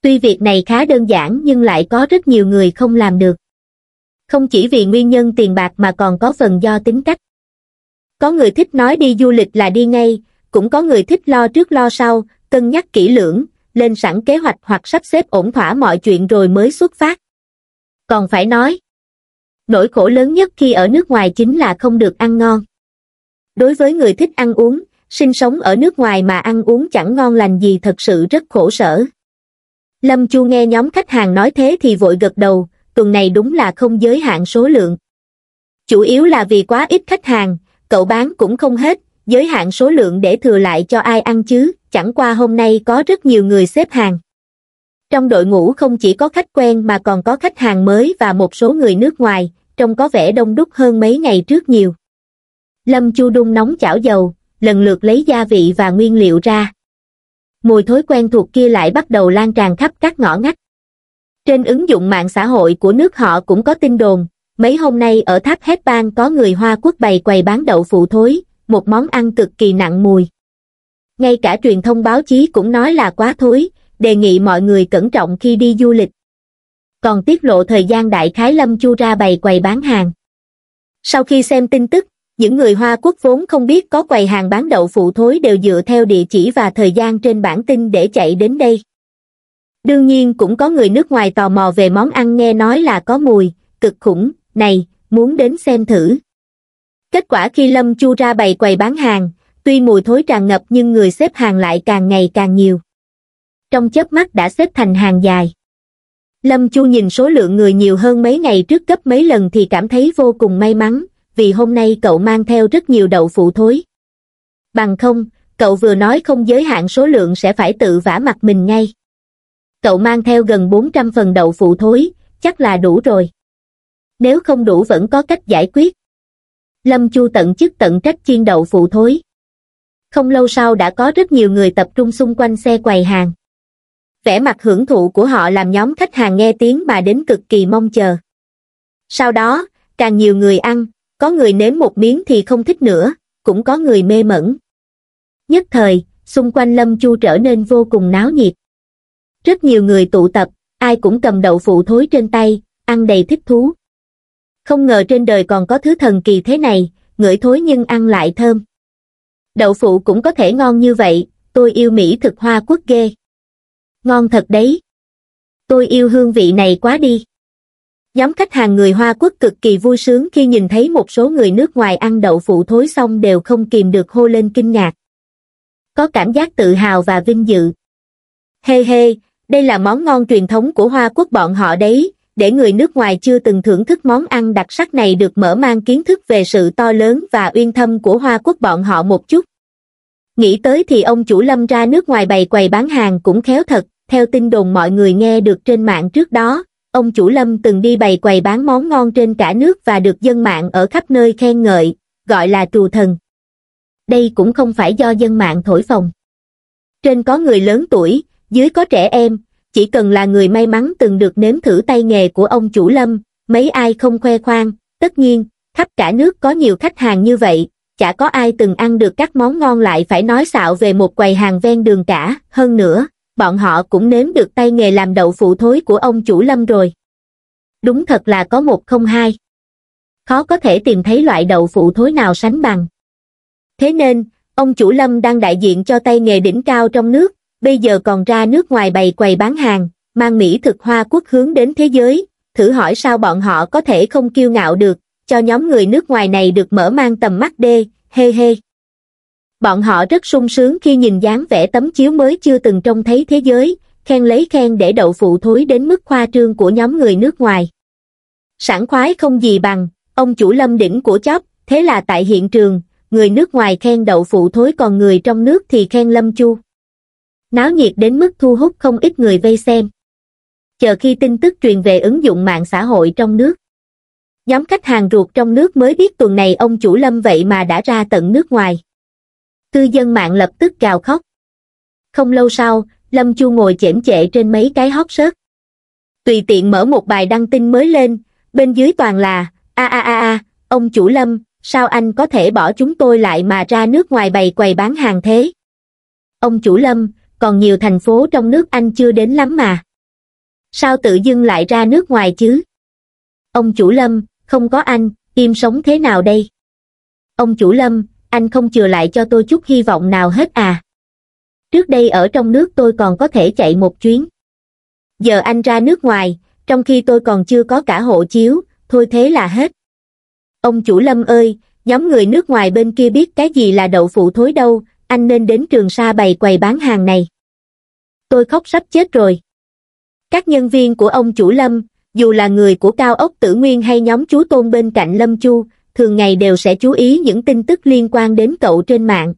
Tuy việc này khá đơn giản nhưng lại có rất nhiều người không làm được. Không chỉ vì nguyên nhân tiền bạc mà còn có phần do tính cách. Có người thích nói đi du lịch là đi ngay, cũng có người thích lo trước lo sau, cân nhắc kỹ lưỡng, lên sẵn kế hoạch hoặc sắp xếp ổn thỏa mọi chuyện rồi mới xuất phát. Còn phải nói, nỗi khổ lớn nhất khi ở nước ngoài chính là không được ăn ngon. Đối với người thích ăn uống, sinh sống ở nước ngoài mà ăn uống chẳng ngon lành gì thật sự rất khổ sở. Lâm Chu nghe nhóm khách hàng nói thế thì vội gật đầu, tuần này đúng là không giới hạn số lượng. Chủ yếu là vì quá ít khách hàng, cậu bán cũng không hết, giới hạn số lượng để thừa lại cho ai ăn chứ, chẳng qua hôm nay có rất nhiều người xếp hàng. Trong đội ngũ không chỉ có khách quen mà còn có khách hàng mới và một số người nước ngoài, trông có vẻ đông đúc hơn mấy ngày trước nhiều. Lâm Chu đun nóng chảo dầu, lần lượt lấy gia vị và nguyên liệu ra. Mùi thối quen thuộc kia lại bắt đầu lan tràn khắp các ngõ ngách. Trên ứng dụng mạng xã hội của nước họ cũng có tin đồn, mấy hôm nay ở tháp Hét Bang có người Hoa Quốc bày quầy bán đậu phụ thối, một món ăn cực kỳ nặng mùi. Ngay cả truyền thông báo chí cũng nói là quá thối, đề nghị mọi người cẩn trọng khi đi du lịch. Còn tiết lộ thời gian đại khái lâm chu ra bày quầy bán hàng. Sau khi xem tin tức, những người Hoa Quốc vốn không biết có quầy hàng bán đậu phụ thối đều dựa theo địa chỉ và thời gian trên bản tin để chạy đến đây. Đương nhiên cũng có người nước ngoài tò mò về món ăn nghe nói là có mùi, cực khủng, này, muốn đến xem thử. Kết quả khi Lâm Chu ra bày quầy bán hàng, tuy mùi thối tràn ngập nhưng người xếp hàng lại càng ngày càng nhiều. Trong chớp mắt đã xếp thành hàng dài. Lâm Chu nhìn số lượng người nhiều hơn mấy ngày trước gấp mấy lần thì cảm thấy vô cùng may mắn, vì hôm nay cậu mang theo rất nhiều đậu phụ thối. Bằng không, cậu vừa nói không giới hạn số lượng sẽ phải tự vả mặt mình ngay. Cậu mang theo gần 400 phần đậu phụ thối, chắc là đủ rồi. Nếu không đủ vẫn có cách giải quyết. Lâm Chu tận chức tận trách chiên đậu phụ thối. Không lâu sau đã có rất nhiều người tập trung xung quanh xe quầy hàng. Vẻ mặt hưởng thụ của họ làm nhóm khách hàng nghe tiếng mà đến cực kỳ mong chờ. Sau đó, càng nhiều người ăn, có người nếm một miếng thì không thích nữa, cũng có người mê mẩn. Nhất thời, xung quanh Lâm Chu trở nên vô cùng náo nhiệt. Rất nhiều người tụ tập, ai cũng cầm đậu phụ thối trên tay, ăn đầy thích thú. Không ngờ trên đời còn có thứ thần kỳ thế này, ngửi thối nhưng ăn lại thơm. Đậu phụ cũng có thể ngon như vậy, tôi yêu Mỹ thực hoa quốc ghê. Ngon thật đấy. Tôi yêu hương vị này quá đi. Nhóm khách hàng người Hoa Quốc cực kỳ vui sướng khi nhìn thấy một số người nước ngoài ăn đậu phụ thối xong đều không kìm được hô lên kinh ngạc. Có cảm giác tự hào và vinh dự. Hê hey hê, đây là món ngon truyền thống của Hoa Quốc bọn họ đấy, để người nước ngoài chưa từng thưởng thức món ăn đặc sắc này được mở mang kiến thức về sự to lớn và uyên thâm của Hoa Quốc bọn họ một chút. Nghĩ tới thì ông chủ lâm ra nước ngoài bày quầy bán hàng cũng khéo thật, theo tin đồn mọi người nghe được trên mạng trước đó, ông chủ lâm từng đi bày quầy bán món ngon trên cả nước và được dân mạng ở khắp nơi khen ngợi, gọi là trù thần. Đây cũng không phải do dân mạng thổi phồng. Trên có người lớn tuổi, dưới có trẻ em, chỉ cần là người may mắn từng được nếm thử tay nghề của ông chủ lâm, mấy ai không khoe khoang, tất nhiên, khắp cả nước có nhiều khách hàng như vậy, chả có ai từng ăn được các món ngon lại phải nói xạo về một quầy hàng ven đường cả, hơn nữa, bọn họ cũng nếm được tay nghề làm đậu phụ thối của ông chủ lâm rồi. Đúng thật là có một không hai. Khó có thể tìm thấy loại đậu phụ thối nào sánh bằng. Thế nên, ông chủ lâm đang đại diện cho tay nghề đỉnh cao trong nước, bây giờ còn ra nước ngoài bày quầy bán hàng, mang mỹ thực hoa quốc hướng đến thế giới, thử hỏi sao bọn họ có thể không kiêu ngạo được, cho nhóm người nước ngoài này được mở mang tầm mắt đê, hê hê bọn họ rất sung sướng khi nhìn dáng vẽ tấm chiếu mới chưa từng trông thấy thế giới, khen lấy khen để đậu phụ thối đến mức khoa trương của nhóm người nước ngoài. Sảng khoái không gì bằng, ông chủ lâm đỉnh của chóp, thế là tại hiện trường, người nước ngoài khen đậu phụ thối còn người trong nước thì khen lâm chu. Náo nhiệt đến mức thu hút không ít người vây xem. Chờ khi tin tức truyền về ứng dụng mạng xã hội trong nước. Nhóm khách hàng ruột trong nước mới biết tuần này ông chủ lâm vậy mà đã ra tận nước ngoài cư dân mạng lập tức gào khóc. Không lâu sau, Lâm Chu ngồi chễm chệ trên mấy cái hót sớt. Tùy tiện mở một bài đăng tin mới lên, bên dưới toàn là, a a a a, ông chủ Lâm, sao anh có thể bỏ chúng tôi lại mà ra nước ngoài bày quầy bán hàng thế? Ông chủ Lâm, còn nhiều thành phố trong nước anh chưa đến lắm mà. Sao tự dưng lại ra nước ngoài chứ? Ông chủ Lâm, không có anh, im sống thế nào đây? Ông chủ Lâm, anh không chừa lại cho tôi chút hy vọng nào hết à. Trước đây ở trong nước tôi còn có thể chạy một chuyến. Giờ anh ra nước ngoài, trong khi tôi còn chưa có cả hộ chiếu, thôi thế là hết. Ông chủ Lâm ơi, nhóm người nước ngoài bên kia biết cái gì là đậu phụ thối đâu, anh nên đến trường sa bày quầy bán hàng này. Tôi khóc sắp chết rồi. Các nhân viên của ông chủ Lâm, dù là người của cao ốc tử nguyên hay nhóm chú Tôn bên cạnh Lâm Chu, thường ngày đều sẽ chú ý những tin tức liên quan đến cậu trên mạng.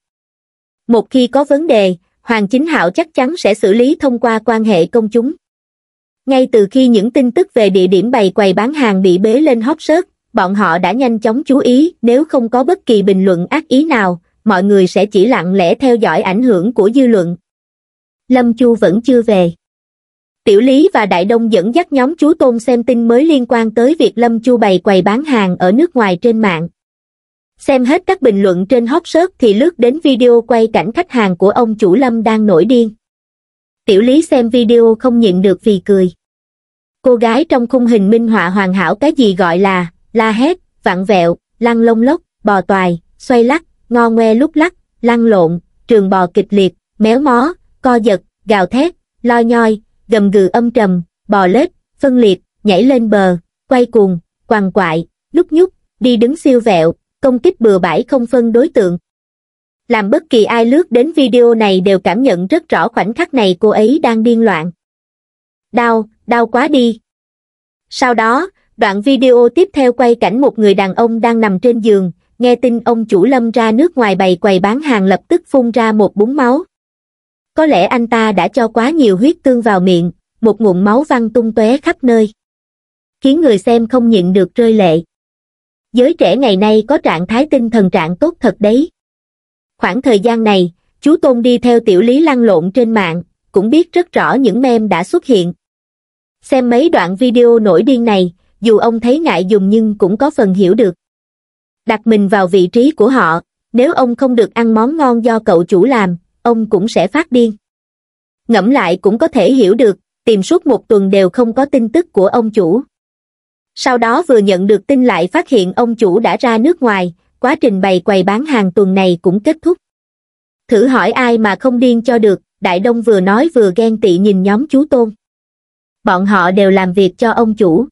Một khi có vấn đề, Hoàng Chính Hạo chắc chắn sẽ xử lý thông qua quan hệ công chúng. Ngay từ khi những tin tức về địa điểm bày quầy bán hàng bị bế lên hot search, bọn họ đã nhanh chóng chú ý nếu không có bất kỳ bình luận ác ý nào, mọi người sẽ chỉ lặng lẽ theo dõi ảnh hưởng của dư luận. Lâm Chu vẫn chưa về. Tiểu Lý và Đại Đông dẫn dắt nhóm chú Tôn xem tin mới liên quan tới việc Lâm Chu bày quầy bán hàng ở nước ngoài trên mạng. Xem hết các bình luận trên hot search thì lướt đến video quay cảnh khách hàng của ông chủ Lâm đang nổi điên. Tiểu Lý xem video không nhịn được vì cười. Cô gái trong khung hình minh họa hoàn hảo cái gì gọi là la hét, vặn vẹo, lăn lông lốc, bò toài, xoay lắc, ngo ngoe lúc lắc, lăn lộn, trường bò kịch liệt, méo mó, co giật, gào thét, lo nhoi, gầm gừ âm trầm, bò lết, phân liệt, nhảy lên bờ, quay cuồng, quằn quại, lúc nhúc, đi đứng siêu vẹo, công kích bừa bãi không phân đối tượng. Làm bất kỳ ai lướt đến video này đều cảm nhận rất rõ khoảnh khắc này cô ấy đang điên loạn. Đau, đau quá đi. Sau đó, đoạn video tiếp theo quay cảnh một người đàn ông đang nằm trên giường, nghe tin ông chủ lâm ra nước ngoài bày quầy bán hàng lập tức phun ra một búng máu. Có lẽ anh ta đã cho quá nhiều huyết tương vào miệng, một nguồn máu văng tung tóe khắp nơi. Khiến người xem không nhịn được rơi lệ. Giới trẻ ngày nay có trạng thái tinh thần trạng tốt thật đấy. Khoảng thời gian này, chú Tôn đi theo tiểu lý lăn lộn trên mạng, cũng biết rất rõ những mem đã xuất hiện. Xem mấy đoạn video nổi điên này, dù ông thấy ngại dùng nhưng cũng có phần hiểu được. Đặt mình vào vị trí của họ, nếu ông không được ăn món ngon do cậu chủ làm, ông cũng sẽ phát điên. Ngẫm lại cũng có thể hiểu được, tìm suốt một tuần đều không có tin tức của ông chủ. Sau đó vừa nhận được tin lại phát hiện ông chủ đã ra nước ngoài, quá trình bày quầy bán hàng tuần này cũng kết thúc. Thử hỏi ai mà không điên cho được, Đại Đông vừa nói vừa ghen tị nhìn nhóm chú Tôn. Bọn họ đều làm việc cho ông chủ.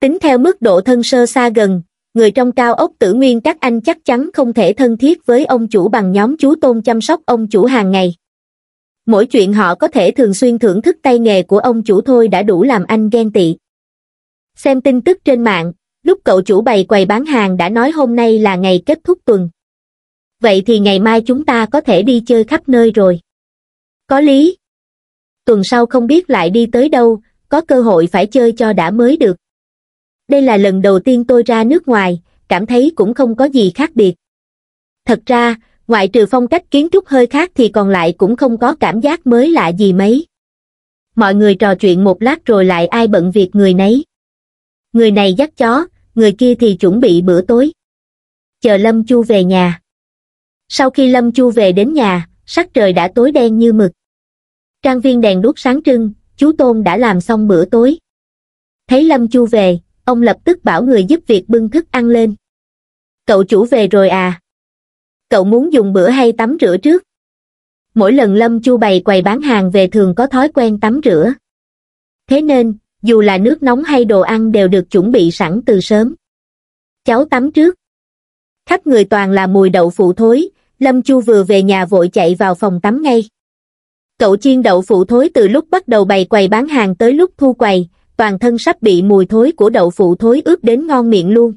Tính theo mức độ thân sơ xa gần, người trong cao ốc tử nguyên các anh chắc chắn không thể thân thiết với ông chủ bằng nhóm chú tôn chăm sóc ông chủ hàng ngày mỗi chuyện họ có thể thường xuyên thưởng thức tay nghề của ông chủ thôi đã đủ làm anh ghen tị xem tin tức trên mạng lúc cậu chủ bày quầy bán hàng đã nói hôm nay là ngày kết thúc tuần vậy thì ngày mai chúng ta có thể đi chơi khắp nơi rồi có lý tuần sau không biết lại đi tới đâu có cơ hội phải chơi cho đã mới được đây là lần đầu tiên tôi ra nước ngoài, cảm thấy cũng không có gì khác biệt. Thật ra, ngoại trừ phong cách kiến trúc hơi khác thì còn lại cũng không có cảm giác mới lạ gì mấy. Mọi người trò chuyện một lát rồi lại ai bận việc người nấy. Người này dắt chó, người kia thì chuẩn bị bữa tối. Chờ Lâm Chu về nhà. Sau khi Lâm Chu về đến nhà, sắc trời đã tối đen như mực. Trang viên đèn đuốc sáng trưng, chú Tôn đã làm xong bữa tối. Thấy Lâm Chu về, ông lập tức bảo người giúp việc bưng thức ăn lên cậu chủ về rồi à cậu muốn dùng bữa hay tắm rửa trước mỗi lần lâm chu bày quầy bán hàng về thường có thói quen tắm rửa thế nên dù là nước nóng hay đồ ăn đều được chuẩn bị sẵn từ sớm cháu tắm trước khắp người toàn là mùi đậu phụ thối lâm chu vừa về nhà vội chạy vào phòng tắm ngay cậu chiên đậu phụ thối từ lúc bắt đầu bày quầy bán hàng tới lúc thu quầy toàn thân sắp bị mùi thối của đậu phụ thối ướt đến ngon miệng luôn.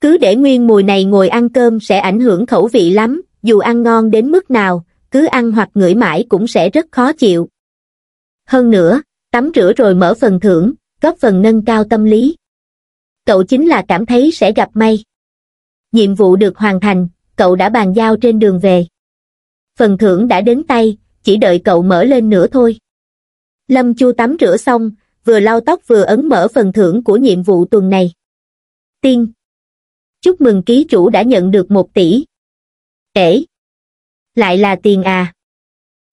Cứ để nguyên mùi này ngồi ăn cơm sẽ ảnh hưởng khẩu vị lắm, dù ăn ngon đến mức nào, cứ ăn hoặc ngửi mãi cũng sẽ rất khó chịu. Hơn nữa, tắm rửa rồi mở phần thưởng, góp phần nâng cao tâm lý. Cậu chính là cảm thấy sẽ gặp may. Nhiệm vụ được hoàn thành, cậu đã bàn giao trên đường về. Phần thưởng đã đến tay, chỉ đợi cậu mở lên nữa thôi. Lâm Chu tắm rửa xong, vừa lau tóc vừa ấn mở phần thưởng của nhiệm vụ tuần này tiên chúc mừng ký chủ đã nhận được một tỷ để lại là tiền à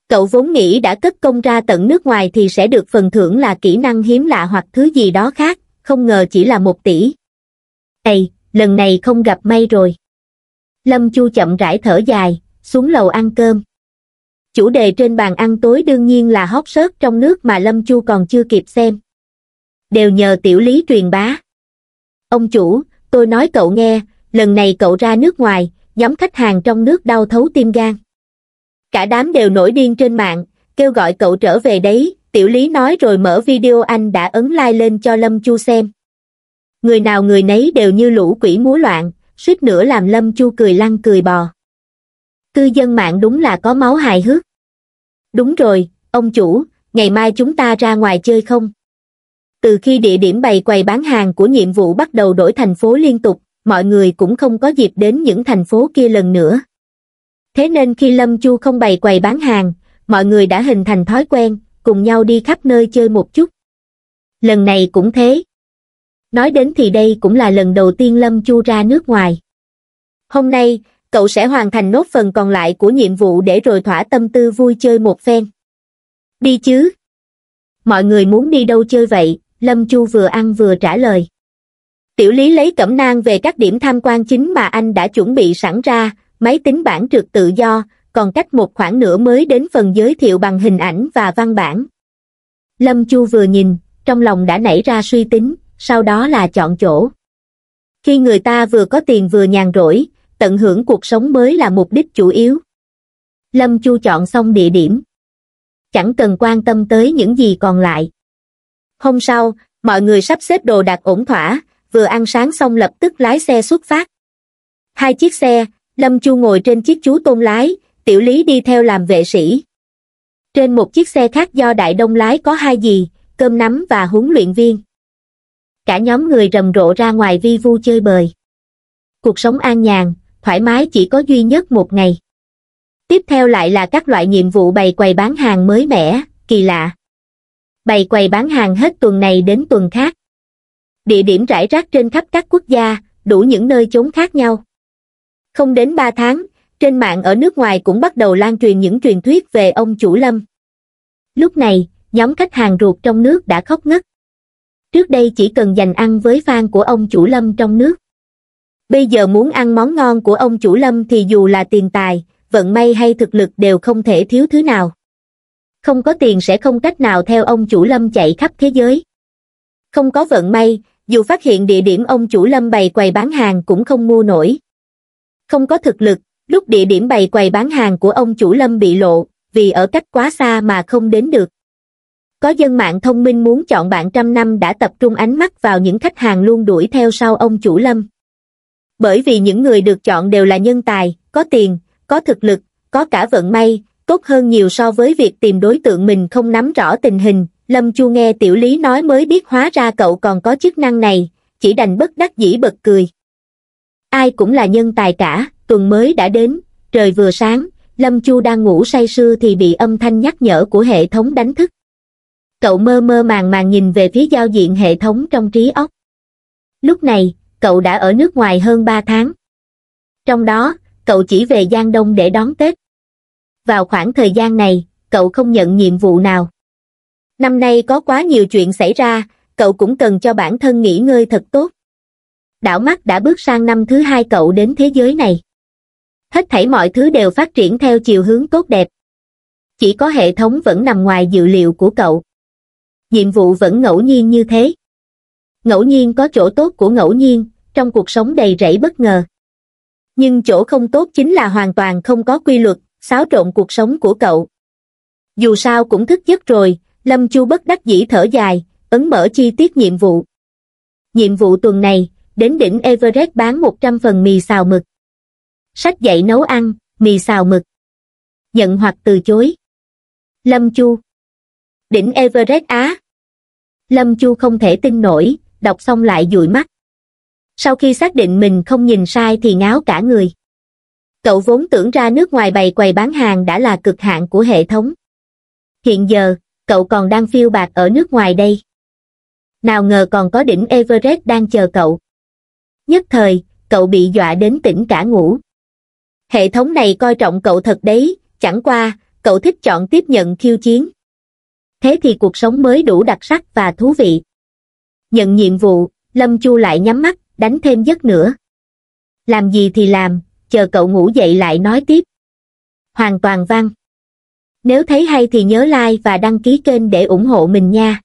cậu vốn nghĩ đã cất công ra tận nước ngoài thì sẽ được phần thưởng là kỹ năng hiếm lạ hoặc thứ gì đó khác không ngờ chỉ là một tỷ ầy lần này không gặp may rồi lâm chu chậm rãi thở dài xuống lầu ăn cơm chủ đề trên bàn ăn tối đương nhiên là hót sớt trong nước mà lâm chu còn chưa kịp xem đều nhờ tiểu lý truyền bá ông chủ tôi nói cậu nghe lần này cậu ra nước ngoài nhóm khách hàng trong nước đau thấu tim gan cả đám đều nổi điên trên mạng kêu gọi cậu trở về đấy tiểu lý nói rồi mở video anh đã ấn like lên cho lâm chu xem người nào người nấy đều như lũ quỷ múa loạn suýt nữa làm lâm chu cười lăn cười bò cư dân mạng đúng là có máu hài hước đúng rồi ông chủ ngày mai chúng ta ra ngoài chơi không từ khi địa điểm bày quầy bán hàng của nhiệm vụ bắt đầu đổi thành phố liên tục, mọi người cũng không có dịp đến những thành phố kia lần nữa. Thế nên khi Lâm Chu không bày quầy bán hàng, mọi người đã hình thành thói quen, cùng nhau đi khắp nơi chơi một chút. Lần này cũng thế. Nói đến thì đây cũng là lần đầu tiên Lâm Chu ra nước ngoài. Hôm nay, cậu sẽ hoàn thành nốt phần còn lại của nhiệm vụ để rồi thỏa tâm tư vui chơi một phen. Đi chứ. Mọi người muốn đi đâu chơi vậy, lâm chu vừa ăn vừa trả lời tiểu lý lấy cẩm nang về các điểm tham quan chính mà anh đã chuẩn bị sẵn ra máy tính bản trượt tự do còn cách một khoảng nữa mới đến phần giới thiệu bằng hình ảnh và văn bản lâm chu vừa nhìn trong lòng đã nảy ra suy tính sau đó là chọn chỗ khi người ta vừa có tiền vừa nhàn rỗi tận hưởng cuộc sống mới là mục đích chủ yếu lâm chu chọn xong địa điểm chẳng cần quan tâm tới những gì còn lại hôm sau mọi người sắp xếp đồ đạc ổn thỏa vừa ăn sáng xong lập tức lái xe xuất phát hai chiếc xe lâm chu ngồi trên chiếc chú tôn lái tiểu lý đi theo làm vệ sĩ trên một chiếc xe khác do đại đông lái có hai gì cơm nắm và huấn luyện viên cả nhóm người rầm rộ ra ngoài vi vu chơi bời cuộc sống an nhàn thoải mái chỉ có duy nhất một ngày tiếp theo lại là các loại nhiệm vụ bày quầy bán hàng mới mẻ kỳ lạ bày quầy bán hàng hết tuần này đến tuần khác địa điểm rải rác trên khắp các quốc gia đủ những nơi chốn khác nhau không đến ba tháng trên mạng ở nước ngoài cũng bắt đầu lan truyền những truyền thuyết về ông chủ lâm lúc này nhóm khách hàng ruột trong nước đã khóc ngất trước đây chỉ cần dành ăn với fan của ông chủ lâm trong nước bây giờ muốn ăn món ngon của ông chủ lâm thì dù là tiền tài vận may hay thực lực đều không thể thiếu thứ nào không có tiền sẽ không cách nào theo ông chủ lâm chạy khắp thế giới không có vận may dù phát hiện địa điểm ông chủ lâm bày quầy bán hàng cũng không mua nổi không có thực lực lúc địa điểm bày quầy bán hàng của ông chủ lâm bị lộ vì ở cách quá xa mà không đến được có dân mạng thông minh muốn chọn bạn trăm năm đã tập trung ánh mắt vào những khách hàng luôn đuổi theo sau ông chủ lâm bởi vì những người được chọn đều là nhân tài có tiền có thực lực có cả vận may tốt hơn nhiều so với việc tìm đối tượng mình không nắm rõ tình hình, Lâm Chu nghe Tiểu Lý nói mới biết hóa ra cậu còn có chức năng này, chỉ đành bất đắc dĩ bật cười. Ai cũng là nhân tài cả, tuần mới đã đến, trời vừa sáng, Lâm Chu đang ngủ say sưa thì bị âm thanh nhắc nhở của hệ thống đánh thức. Cậu mơ mơ màng màng nhìn về phía giao diện hệ thống trong trí óc. Lúc này, cậu đã ở nước ngoài hơn 3 tháng. Trong đó, cậu chỉ về Giang Đông để đón Tết vào khoảng thời gian này, cậu không nhận nhiệm vụ nào. Năm nay có quá nhiều chuyện xảy ra, cậu cũng cần cho bản thân nghỉ ngơi thật tốt. Đảo mắt đã bước sang năm thứ hai cậu đến thế giới này. Hết thảy mọi thứ đều phát triển theo chiều hướng tốt đẹp. Chỉ có hệ thống vẫn nằm ngoài dự liệu của cậu. Nhiệm vụ vẫn ngẫu nhiên như thế. Ngẫu nhiên có chỗ tốt của ngẫu nhiên, trong cuộc sống đầy rẫy bất ngờ. Nhưng chỗ không tốt chính là hoàn toàn không có quy luật, xáo trộn cuộc sống của cậu. Dù sao cũng thức giấc rồi, Lâm Chu bất đắc dĩ thở dài, ấn mở chi tiết nhiệm vụ. Nhiệm vụ tuần này, đến đỉnh Everest bán 100 phần mì xào mực. Sách dạy nấu ăn, mì xào mực. Nhận hoặc từ chối. Lâm Chu Đỉnh Everest Á Lâm Chu không thể tin nổi, đọc xong lại dụi mắt. Sau khi xác định mình không nhìn sai thì ngáo cả người cậu vốn tưởng ra nước ngoài bày quầy bán hàng đã là cực hạn của hệ thống. Hiện giờ, cậu còn đang phiêu bạc ở nước ngoài đây. Nào ngờ còn có đỉnh Everest đang chờ cậu. Nhất thời, cậu bị dọa đến tỉnh cả ngủ. Hệ thống này coi trọng cậu thật đấy, chẳng qua, cậu thích chọn tiếp nhận khiêu chiến. Thế thì cuộc sống mới đủ đặc sắc và thú vị. Nhận nhiệm vụ, Lâm Chu lại nhắm mắt, đánh thêm giấc nữa. Làm gì thì làm, chờ cậu ngủ dậy lại nói tiếp hoàn toàn văn vâng. nếu thấy hay thì nhớ like và đăng ký kênh để ủng hộ mình nha